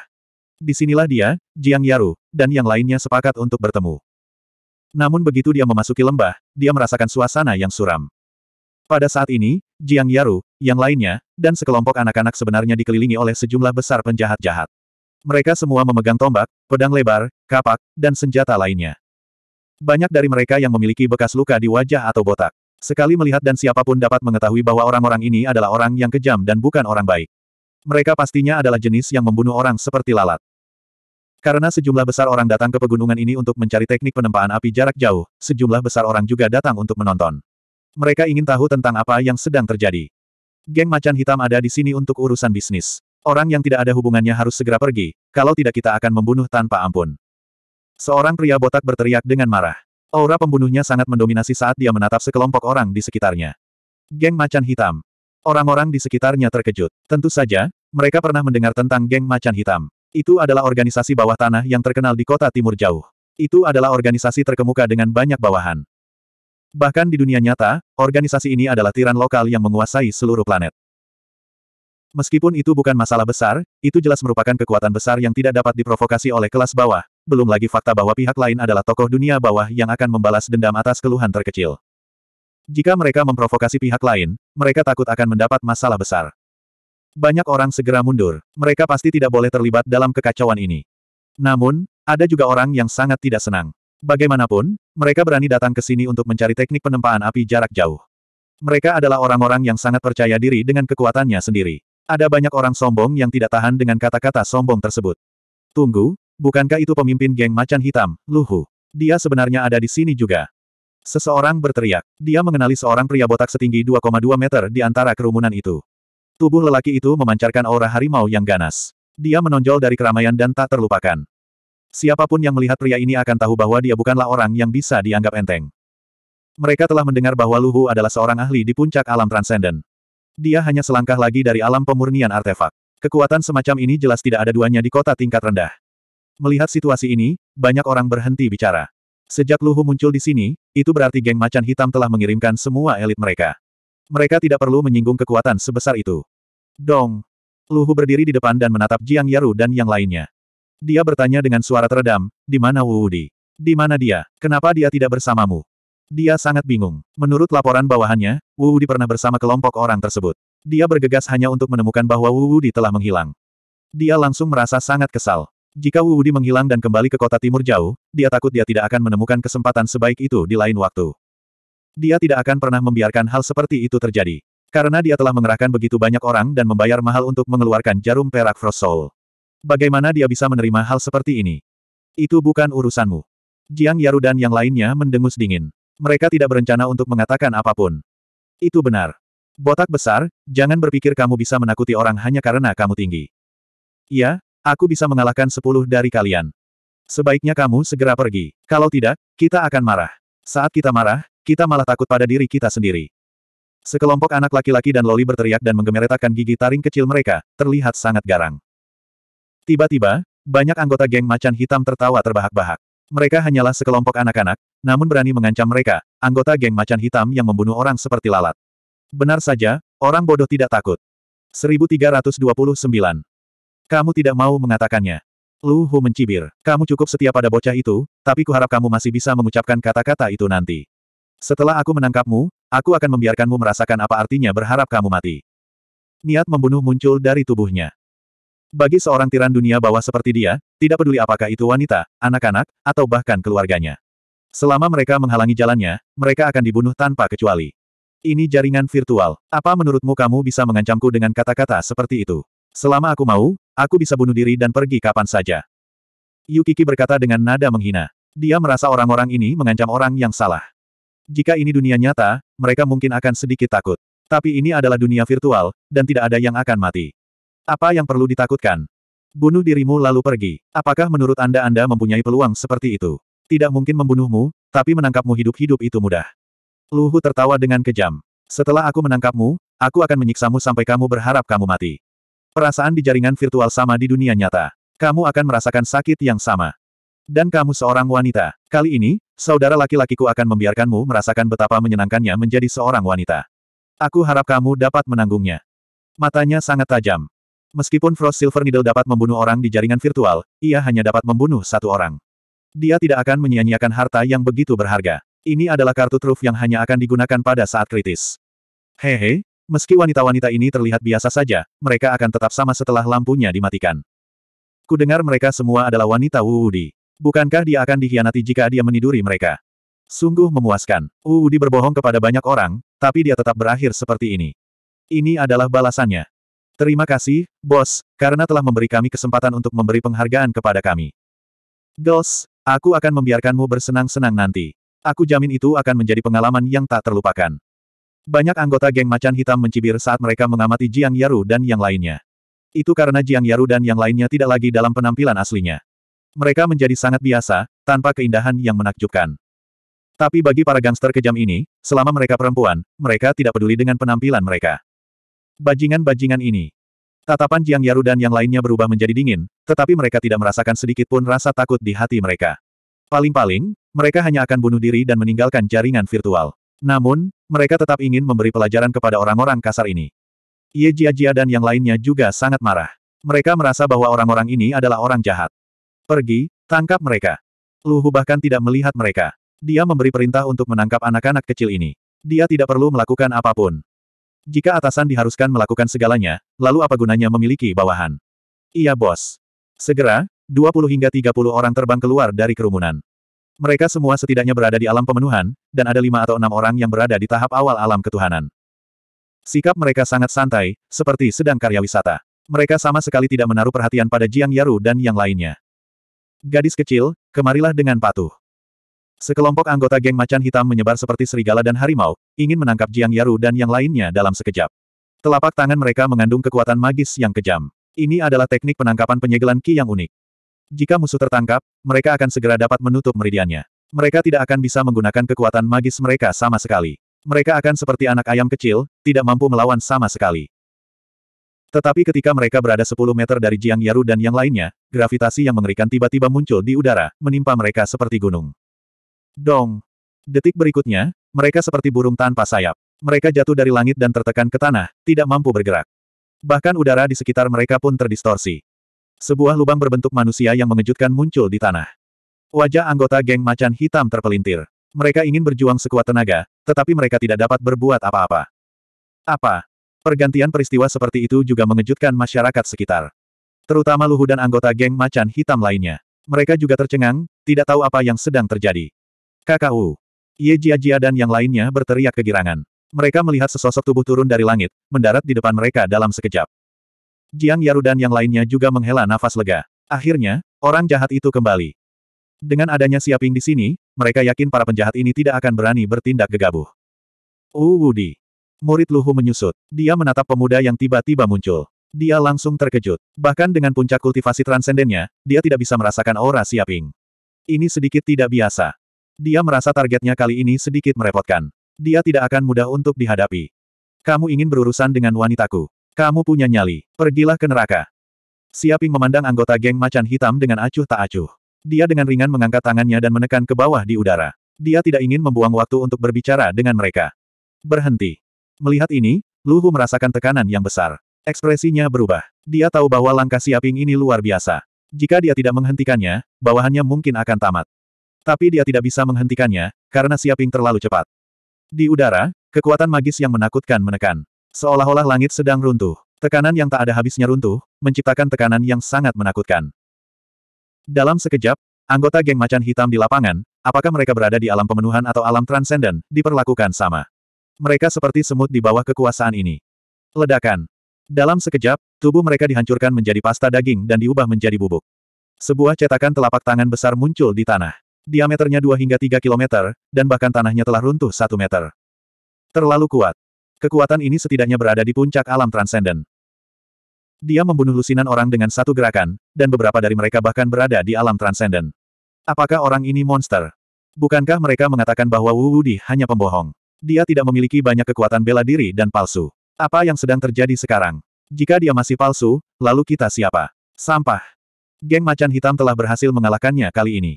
Disinilah dia, Jiang Yaru, dan yang lainnya sepakat untuk bertemu. Namun begitu dia memasuki lembah, dia merasakan suasana yang suram. Pada saat ini, Jiang Yaru, yang lainnya, dan sekelompok anak-anak sebenarnya dikelilingi oleh sejumlah besar penjahat jahat. Mereka semua memegang tombak, pedang lebar, kapak, dan senjata lainnya. Banyak dari mereka yang memiliki bekas luka di wajah atau botak. Sekali melihat dan siapapun dapat mengetahui bahwa orang-orang ini adalah orang yang kejam dan bukan orang baik. Mereka pastinya adalah jenis yang membunuh orang seperti lalat. Karena sejumlah besar orang datang ke pegunungan ini untuk mencari teknik penempaan api jarak jauh, sejumlah besar orang juga datang untuk menonton. Mereka ingin tahu tentang apa yang sedang terjadi. Geng macan hitam ada di sini untuk urusan bisnis. Orang yang tidak ada hubungannya harus segera pergi, kalau tidak kita akan membunuh tanpa ampun. Seorang pria botak berteriak dengan marah. Aura pembunuhnya sangat mendominasi saat dia menatap sekelompok orang di sekitarnya. Geng Macan Hitam. Orang-orang di sekitarnya terkejut. Tentu saja, mereka pernah mendengar tentang Geng Macan Hitam. Itu adalah organisasi bawah tanah yang terkenal di kota timur jauh. Itu adalah organisasi terkemuka dengan banyak bawahan. Bahkan di dunia nyata, organisasi ini adalah tiran lokal yang menguasai seluruh planet. Meskipun itu bukan masalah besar, itu jelas merupakan kekuatan besar yang tidak dapat diprovokasi oleh kelas bawah, belum lagi fakta bahwa pihak lain adalah tokoh dunia bawah yang akan membalas dendam atas keluhan terkecil. Jika mereka memprovokasi pihak lain, mereka takut akan mendapat masalah besar. Banyak orang segera mundur, mereka pasti tidak boleh terlibat dalam kekacauan ini. Namun, ada juga orang yang sangat tidak senang. Bagaimanapun, mereka berani datang ke sini untuk mencari teknik penempaan api jarak jauh. Mereka adalah orang-orang yang sangat percaya diri dengan kekuatannya sendiri. Ada banyak orang sombong yang tidak tahan dengan kata-kata sombong tersebut. Tunggu, bukankah itu pemimpin geng macan hitam, Luhu? Dia sebenarnya ada di sini juga. Seseorang berteriak. Dia mengenali seorang pria botak setinggi 2,2 meter di antara kerumunan itu. Tubuh lelaki itu memancarkan aura harimau yang ganas. Dia menonjol dari keramaian dan tak terlupakan. Siapapun yang melihat pria ini akan tahu bahwa dia bukanlah orang yang bisa dianggap enteng. Mereka telah mendengar bahwa Luhu adalah seorang ahli di puncak alam transenden. Dia hanya selangkah lagi dari alam pemurnian artefak. Kekuatan semacam ini jelas tidak ada duanya di kota tingkat rendah. Melihat situasi ini, banyak orang berhenti bicara. Sejak Luhu muncul di sini, itu berarti geng macan hitam telah mengirimkan semua elit mereka. Mereka tidak perlu menyinggung kekuatan sebesar itu. Dong! Luhu berdiri di depan dan menatap Jiang Yaru dan yang lainnya. Dia bertanya dengan suara teredam, di mana Wu Di? Di mana dia? Kenapa dia tidak bersamamu? Dia sangat bingung. Menurut laporan bawahannya, Wu Wudi pernah bersama kelompok orang tersebut. Dia bergegas hanya untuk menemukan bahwa Wu Wudi telah menghilang. Dia langsung merasa sangat kesal. Jika Wu Wudi menghilang dan kembali ke kota timur jauh, dia takut dia tidak akan menemukan kesempatan sebaik itu di lain waktu. Dia tidak akan pernah membiarkan hal seperti itu terjadi. Karena dia telah mengerahkan begitu banyak orang dan membayar mahal untuk mengeluarkan jarum perak Frost Soul. Bagaimana dia bisa menerima hal seperti ini? Itu bukan urusanmu. Jiang Yaru dan yang lainnya mendengus dingin. Mereka tidak berencana untuk mengatakan apapun. Itu benar. Botak besar, jangan berpikir kamu bisa menakuti orang hanya karena kamu tinggi. Iya, aku bisa mengalahkan sepuluh dari kalian. Sebaiknya kamu segera pergi. Kalau tidak, kita akan marah. Saat kita marah, kita malah takut pada diri kita sendiri. Sekelompok anak laki-laki dan Loli berteriak dan menggemeretakan gigi taring kecil mereka, terlihat sangat garang. Tiba-tiba, banyak anggota geng macan hitam tertawa terbahak-bahak. Mereka hanyalah sekelompok anak-anak, namun berani mengancam mereka, anggota geng macan hitam yang membunuh orang seperti lalat. Benar saja, orang bodoh tidak takut. 1329. Kamu tidak mau mengatakannya. Lu Hu mencibir. Kamu cukup setia pada bocah itu, tapi kuharap kamu masih bisa mengucapkan kata-kata itu nanti. Setelah aku menangkapmu, aku akan membiarkanmu merasakan apa artinya berharap kamu mati. Niat membunuh muncul dari tubuhnya. Bagi seorang tiran dunia bawah seperti dia, tidak peduli apakah itu wanita, anak-anak, atau bahkan keluarganya. Selama mereka menghalangi jalannya, mereka akan dibunuh tanpa kecuali. Ini jaringan virtual. Apa menurutmu kamu bisa mengancamku dengan kata-kata seperti itu? Selama aku mau, aku bisa bunuh diri dan pergi kapan saja. Yukiki berkata dengan nada menghina. Dia merasa orang-orang ini mengancam orang yang salah. Jika ini dunia nyata, mereka mungkin akan sedikit takut. Tapi ini adalah dunia virtual, dan tidak ada yang akan mati. Apa yang perlu ditakutkan? Bunuh dirimu lalu pergi. Apakah menurut Anda Anda mempunyai peluang seperti itu? Tidak mungkin membunuhmu, tapi menangkapmu hidup-hidup itu mudah. Luhu tertawa dengan kejam. Setelah aku menangkapmu, aku akan menyiksamu sampai kamu berharap kamu mati. Perasaan di jaringan virtual sama di dunia nyata. Kamu akan merasakan sakit yang sama. Dan kamu seorang wanita. Kali ini, saudara laki-lakiku akan membiarkanmu merasakan betapa menyenangkannya menjadi seorang wanita. Aku harap kamu dapat menanggungnya. Matanya sangat tajam. Meskipun Frost Silver Needle dapat membunuh orang di jaringan virtual, ia hanya dapat membunuh satu orang. Dia tidak akan menyia-nyiakan harta yang begitu berharga. Ini adalah kartu truf yang hanya akan digunakan pada saat kritis. Hehe, meski wanita-wanita ini terlihat biasa saja, mereka akan tetap sama setelah lampunya dimatikan. Kudengar mereka semua adalah wanita Wuudi. Bukankah dia akan dikhianati jika dia meniduri mereka? Sungguh memuaskan. Udi berbohong kepada banyak orang, tapi dia tetap berakhir seperti ini. Ini adalah balasannya. Terima kasih, bos, karena telah memberi kami kesempatan untuk memberi penghargaan kepada kami. Dos, aku akan membiarkanmu bersenang-senang nanti. Aku jamin itu akan menjadi pengalaman yang tak terlupakan. Banyak anggota geng macan hitam mencibir saat mereka mengamati Jiang Yaru dan yang lainnya. Itu karena Jiang Yaru dan yang lainnya tidak lagi dalam penampilan aslinya. Mereka menjadi sangat biasa, tanpa keindahan yang menakjubkan. Tapi bagi para gangster kejam ini, selama mereka perempuan, mereka tidak peduli dengan penampilan mereka. Bajingan-bajingan ini. Tatapan Jiang Yaru dan yang lainnya berubah menjadi dingin, tetapi mereka tidak merasakan sedikit pun rasa takut di hati mereka. Paling-paling, mereka hanya akan bunuh diri dan meninggalkan jaringan virtual. Namun, mereka tetap ingin memberi pelajaran kepada orang-orang kasar ini. Ye Jia Jia dan yang lainnya juga sangat marah. Mereka merasa bahwa orang-orang ini adalah orang jahat. Pergi, tangkap mereka. Luhu bahkan tidak melihat mereka. Dia memberi perintah untuk menangkap anak-anak kecil ini. Dia tidak perlu melakukan apapun. Jika atasan diharuskan melakukan segalanya, lalu apa gunanya memiliki bawahan? Iya bos. Segera, 20 hingga 30 orang terbang keluar dari kerumunan. Mereka semua setidaknya berada di alam pemenuhan, dan ada lima atau enam orang yang berada di tahap awal alam ketuhanan. Sikap mereka sangat santai, seperti sedang karya wisata. Mereka sama sekali tidak menaruh perhatian pada Jiang Yaru dan yang lainnya. Gadis kecil, kemarilah dengan patuh. Sekelompok anggota geng macan hitam menyebar seperti serigala dan harimau, ingin menangkap Jiang Yaru dan yang lainnya dalam sekejap. Telapak tangan mereka mengandung kekuatan magis yang kejam. Ini adalah teknik penangkapan penyegelan Ki yang unik. Jika musuh tertangkap, mereka akan segera dapat menutup meridiannya. Mereka tidak akan bisa menggunakan kekuatan magis mereka sama sekali. Mereka akan seperti anak ayam kecil, tidak mampu melawan sama sekali. Tetapi ketika mereka berada 10 meter dari Jiang Yaru dan yang lainnya, gravitasi yang mengerikan tiba-tiba muncul di udara, menimpa mereka seperti gunung. Dong. Detik berikutnya, mereka seperti burung tanpa sayap. Mereka jatuh dari langit dan tertekan ke tanah, tidak mampu bergerak. Bahkan udara di sekitar mereka pun terdistorsi. Sebuah lubang berbentuk manusia yang mengejutkan muncul di tanah. Wajah anggota geng macan hitam terpelintir. Mereka ingin berjuang sekuat tenaga, tetapi mereka tidak dapat berbuat apa-apa. Apa? Pergantian peristiwa seperti itu juga mengejutkan masyarakat sekitar. Terutama Luhu dan anggota geng macan hitam lainnya. Mereka juga tercengang, tidak tahu apa yang sedang terjadi. Kakau. Ye Jia Jia dan yang lainnya berteriak kegirangan. Mereka melihat sesosok tubuh turun dari langit, mendarat di depan mereka dalam sekejap. Jiang Yaru dan yang lainnya juga menghela nafas lega. Akhirnya, orang jahat itu kembali. Dengan adanya Siaping di sini, mereka yakin para penjahat ini tidak akan berani bertindak gegabah. Uwudi. Murid Luhu menyusut. Dia menatap pemuda yang tiba-tiba muncul. Dia langsung terkejut. Bahkan dengan puncak kultivasi transendennya, dia tidak bisa merasakan aura Siaping. Ini sedikit tidak biasa. Dia merasa targetnya kali ini sedikit merepotkan. Dia tidak akan mudah untuk dihadapi. Kamu ingin berurusan dengan wanitaku. Kamu punya nyali. Pergilah ke neraka. Siaping memandang anggota geng macan hitam dengan acuh tak acuh. Dia dengan ringan mengangkat tangannya dan menekan ke bawah di udara. Dia tidak ingin membuang waktu untuk berbicara dengan mereka. Berhenti. Melihat ini, Luhu merasakan tekanan yang besar. Ekspresinya berubah. Dia tahu bahwa langkah Siaping ini luar biasa. Jika dia tidak menghentikannya, bawahannya mungkin akan tamat. Tapi dia tidak bisa menghentikannya, karena Siaping terlalu cepat. Di udara, kekuatan magis yang menakutkan menekan. Seolah-olah langit sedang runtuh. Tekanan yang tak ada habisnya runtuh, menciptakan tekanan yang sangat menakutkan. Dalam sekejap, anggota geng macan hitam di lapangan, apakah mereka berada di alam pemenuhan atau alam transenden, diperlakukan sama. Mereka seperti semut di bawah kekuasaan ini. Ledakan. Dalam sekejap, tubuh mereka dihancurkan menjadi pasta daging dan diubah menjadi bubuk. Sebuah cetakan telapak tangan besar muncul di tanah diameternya 2 hingga 3 km, dan bahkan tanahnya telah runtuh 1 meter. Terlalu kuat. Kekuatan ini setidaknya berada di puncak alam transenden. Dia membunuh lusinan orang dengan satu gerakan, dan beberapa dari mereka bahkan berada di alam transenden. Apakah orang ini monster? Bukankah mereka mengatakan bahwa Wu Wudi hanya pembohong? Dia tidak memiliki banyak kekuatan bela diri dan palsu. Apa yang sedang terjadi sekarang? Jika dia masih palsu, lalu kita siapa? Sampah. Geng macan hitam telah berhasil mengalahkannya kali ini.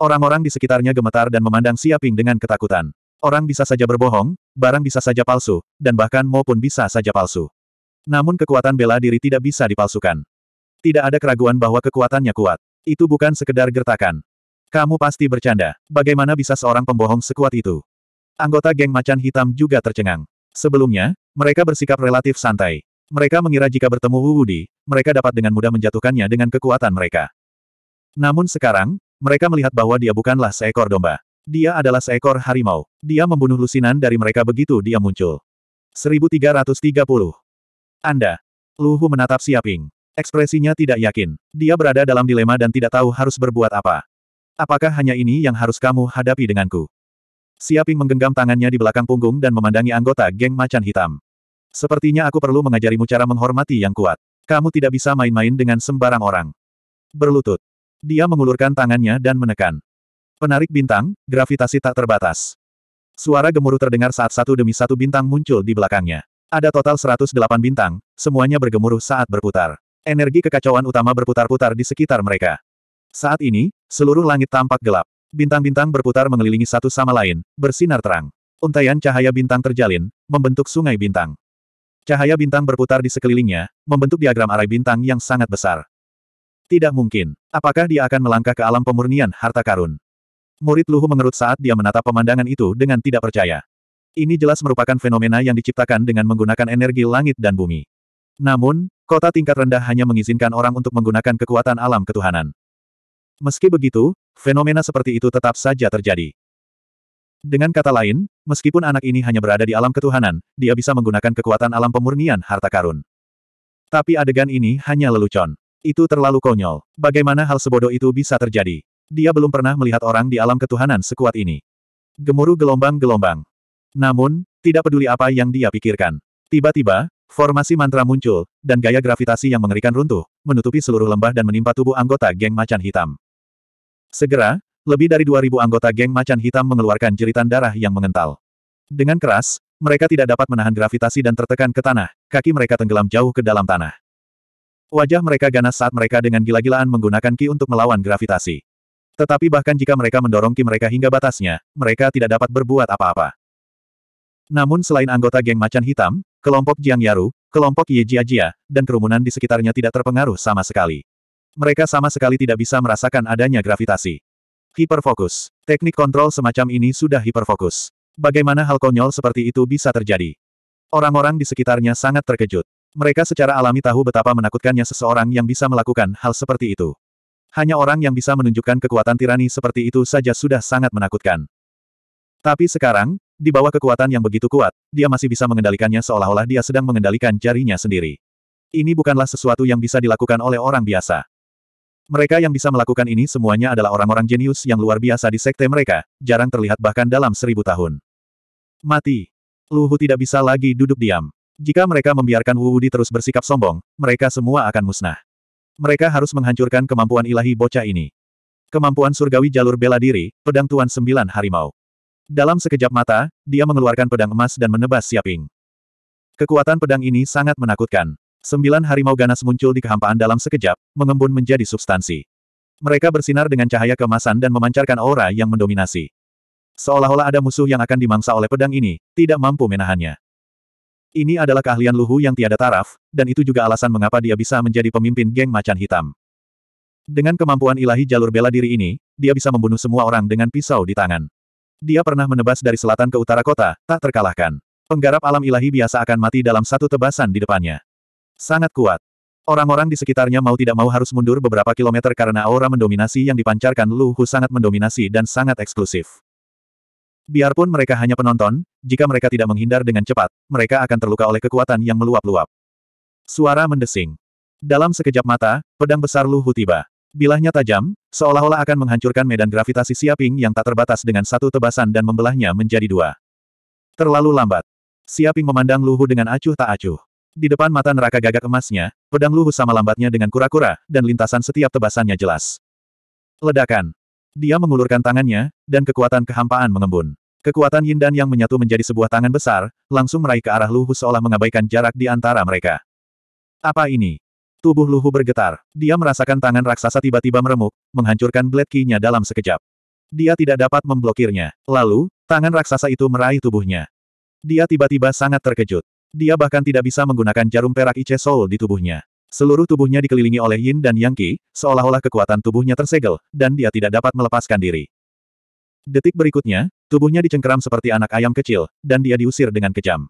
Orang-orang di sekitarnya gemetar dan memandang Siaping dengan ketakutan. Orang bisa saja berbohong, barang bisa saja palsu, dan bahkan maupun bisa saja palsu. Namun kekuatan bela diri tidak bisa dipalsukan. Tidak ada keraguan bahwa kekuatannya kuat. Itu bukan sekedar gertakan. Kamu pasti bercanda. Bagaimana bisa seorang pembohong sekuat itu? Anggota geng macan hitam juga tercengang. Sebelumnya, mereka bersikap relatif santai. Mereka mengira jika bertemu Wu Wudi, mereka dapat dengan mudah menjatuhkannya dengan kekuatan mereka. Namun sekarang, mereka melihat bahwa dia bukanlah seekor domba. Dia adalah seekor harimau. Dia membunuh lusinan dari mereka begitu dia muncul. 1330. Anda. Luhu menatap Siaping. Ekspresinya tidak yakin. Dia berada dalam dilema dan tidak tahu harus berbuat apa. Apakah hanya ini yang harus kamu hadapi denganku? Siaping menggenggam tangannya di belakang punggung dan memandangi anggota geng macan hitam. Sepertinya aku perlu mengajarimu cara menghormati yang kuat. Kamu tidak bisa main-main dengan sembarang orang. Berlutut. Dia mengulurkan tangannya dan menekan. Penarik bintang, gravitasi tak terbatas. Suara gemuruh terdengar saat satu demi satu bintang muncul di belakangnya. Ada total 108 bintang, semuanya bergemuruh saat berputar. Energi kekacauan utama berputar-putar di sekitar mereka. Saat ini, seluruh langit tampak gelap. Bintang-bintang berputar mengelilingi satu sama lain, bersinar terang. Untaian cahaya bintang terjalin, membentuk sungai bintang. Cahaya bintang berputar di sekelilingnya, membentuk diagram arai bintang yang sangat besar. Tidak mungkin. Apakah dia akan melangkah ke alam pemurnian harta karun? Murid Luhu mengerut saat dia menatap pemandangan itu dengan tidak percaya. Ini jelas merupakan fenomena yang diciptakan dengan menggunakan energi langit dan bumi. Namun, kota tingkat rendah hanya mengizinkan orang untuk menggunakan kekuatan alam ketuhanan. Meski begitu, fenomena seperti itu tetap saja terjadi. Dengan kata lain, meskipun anak ini hanya berada di alam ketuhanan, dia bisa menggunakan kekuatan alam pemurnian harta karun. Tapi adegan ini hanya lelucon. Itu terlalu konyol. Bagaimana hal sebodoh itu bisa terjadi? Dia belum pernah melihat orang di alam ketuhanan sekuat ini. Gemuruh gelombang-gelombang. Namun, tidak peduli apa yang dia pikirkan. Tiba-tiba, formasi mantra muncul, dan gaya gravitasi yang mengerikan runtuh, menutupi seluruh lembah dan menimpa tubuh anggota geng macan hitam. Segera, lebih dari 2.000 anggota geng macan hitam mengeluarkan jeritan darah yang mengental. Dengan keras, mereka tidak dapat menahan gravitasi dan tertekan ke tanah, kaki mereka tenggelam jauh ke dalam tanah. Wajah mereka ganas saat mereka dengan gila-gilaan menggunakan ki untuk melawan gravitasi. Tetapi bahkan jika mereka mendorong ki mereka hingga batasnya, mereka tidak dapat berbuat apa-apa. Namun selain anggota geng macan hitam, kelompok Jiang Yaru, kelompok Ye Jia Jia, dan kerumunan di sekitarnya tidak terpengaruh sama sekali. Mereka sama sekali tidak bisa merasakan adanya gravitasi. Hiperfokus. Teknik kontrol semacam ini sudah hiperfokus. Bagaimana hal konyol seperti itu bisa terjadi? Orang-orang di sekitarnya sangat terkejut. Mereka secara alami tahu betapa menakutkannya seseorang yang bisa melakukan hal seperti itu. Hanya orang yang bisa menunjukkan kekuatan tirani seperti itu saja sudah sangat menakutkan. Tapi sekarang, di bawah kekuatan yang begitu kuat, dia masih bisa mengendalikannya seolah-olah dia sedang mengendalikan jarinya sendiri. Ini bukanlah sesuatu yang bisa dilakukan oleh orang biasa. Mereka yang bisa melakukan ini semuanya adalah orang-orang jenius yang luar biasa di sekte mereka, jarang terlihat bahkan dalam seribu tahun. Mati. Luhu tidak bisa lagi duduk diam. Jika mereka membiarkan Wu Di terus bersikap sombong, mereka semua akan musnah. Mereka harus menghancurkan kemampuan ilahi bocah ini. Kemampuan surgawi jalur bela diri, pedang Tuan Sembilan Harimau. Dalam sekejap mata, dia mengeluarkan pedang emas dan menebas Siaping. Kekuatan pedang ini sangat menakutkan. Sembilan harimau ganas muncul di kehampaan dalam sekejap, mengembun menjadi substansi. Mereka bersinar dengan cahaya kemasan dan memancarkan aura yang mendominasi. Seolah-olah ada musuh yang akan dimangsa oleh pedang ini, tidak mampu menahannya. Ini adalah keahlian Luhu yang tiada taraf, dan itu juga alasan mengapa dia bisa menjadi pemimpin geng macan hitam. Dengan kemampuan ilahi jalur bela diri ini, dia bisa membunuh semua orang dengan pisau di tangan. Dia pernah menebas dari selatan ke utara kota, tak terkalahkan. Penggarap alam ilahi biasa akan mati dalam satu tebasan di depannya. Sangat kuat. Orang-orang di sekitarnya mau tidak mau harus mundur beberapa kilometer karena aura mendominasi yang dipancarkan Luhu sangat mendominasi dan sangat eksklusif. Biarpun mereka hanya penonton, jika mereka tidak menghindar dengan cepat, mereka akan terluka oleh kekuatan yang meluap-luap. Suara mendesing. Dalam sekejap mata, pedang besar Luhu tiba. Bilahnya tajam, seolah-olah akan menghancurkan medan gravitasi Siaping yang tak terbatas dengan satu tebasan dan membelahnya menjadi dua. Terlalu lambat. Siaping memandang Luhu dengan acuh tak acuh. Di depan mata neraka gagak emasnya, pedang Luhu sama lambatnya dengan kura-kura, dan lintasan setiap tebasannya jelas. Ledakan. Dia mengulurkan tangannya, dan kekuatan kehampaan mengembun. Kekuatan Yin dan Yang menyatu menjadi sebuah tangan besar, langsung meraih ke arah Luhu seolah mengabaikan jarak di antara mereka. Apa ini? Tubuh Luhu bergetar. Dia merasakan tangan raksasa tiba-tiba meremuk, menghancurkan blade key nya dalam sekejap. Dia tidak dapat memblokirnya. Lalu, tangan raksasa itu meraih tubuhnya. Dia tiba-tiba sangat terkejut. Dia bahkan tidak bisa menggunakan jarum perak Ice Soul di tubuhnya. Seluruh tubuhnya dikelilingi oleh Yin dan Yang Qi, seolah-olah kekuatan tubuhnya tersegel, dan dia tidak dapat melepaskan diri. Detik berikutnya, tubuhnya dicengkeram seperti anak ayam kecil, dan dia diusir dengan kejam.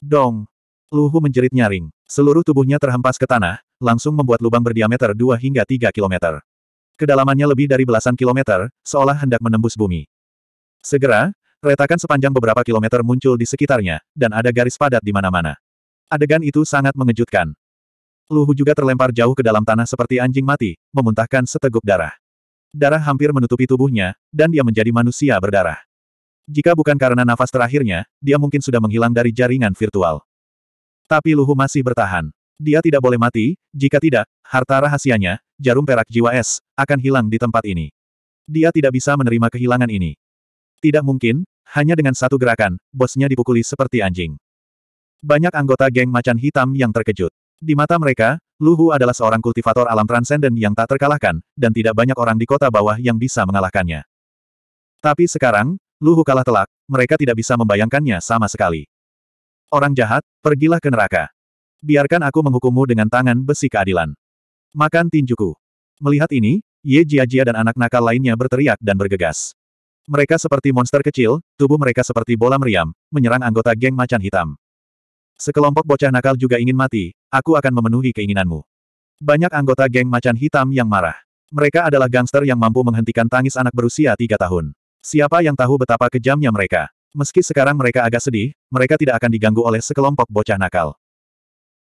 Dong! Luhu menjerit nyaring. Seluruh tubuhnya terhempas ke tanah, langsung membuat lubang berdiameter 2 hingga 3 kilometer. Kedalamannya lebih dari belasan kilometer, seolah hendak menembus bumi. Segera, retakan sepanjang beberapa kilometer muncul di sekitarnya, dan ada garis padat di mana-mana. Adegan itu sangat mengejutkan. Luhu juga terlempar jauh ke dalam tanah seperti anjing mati, memuntahkan seteguk darah. Darah hampir menutupi tubuhnya, dan dia menjadi manusia berdarah. Jika bukan karena nafas terakhirnya, dia mungkin sudah menghilang dari jaringan virtual. Tapi Luhu masih bertahan. Dia tidak boleh mati, jika tidak, harta rahasianya, jarum perak jiwa es, akan hilang di tempat ini. Dia tidak bisa menerima kehilangan ini. Tidak mungkin, hanya dengan satu gerakan, bosnya dipukuli seperti anjing. Banyak anggota geng macan hitam yang terkejut. Di mata mereka, Lu Hu adalah seorang kultivator alam transenden yang tak terkalahkan, dan tidak banyak orang di kota bawah yang bisa mengalahkannya. Tapi sekarang, Lu Hu kalah telak, mereka tidak bisa membayangkannya sama sekali. Orang jahat, pergilah ke neraka. Biarkan aku menghukummu dengan tangan besi keadilan. Makan tinjuku. Melihat ini, Ye Jia Jia dan anak nakal lainnya berteriak dan bergegas. Mereka seperti monster kecil, tubuh mereka seperti bola meriam, menyerang anggota geng macan hitam. Sekelompok bocah nakal juga ingin mati, aku akan memenuhi keinginanmu. Banyak anggota geng macan hitam yang marah. Mereka adalah gangster yang mampu menghentikan tangis anak berusia tiga tahun. Siapa yang tahu betapa kejamnya mereka? Meski sekarang mereka agak sedih, mereka tidak akan diganggu oleh sekelompok bocah nakal.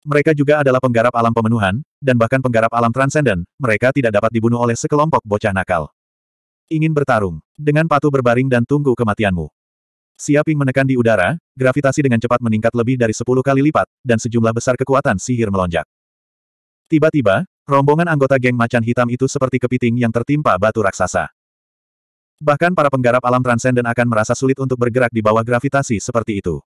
Mereka juga adalah penggarap alam pemenuhan, dan bahkan penggarap alam transenden, mereka tidak dapat dibunuh oleh sekelompok bocah nakal. Ingin bertarung, dengan patuh berbaring dan tunggu kematianmu. Siaping menekan di udara, gravitasi dengan cepat meningkat lebih dari 10 kali lipat, dan sejumlah besar kekuatan sihir melonjak. Tiba-tiba, rombongan anggota geng macan hitam itu seperti kepiting yang tertimpa batu raksasa. Bahkan para penggarap alam transenden akan merasa sulit untuk bergerak di bawah gravitasi seperti itu.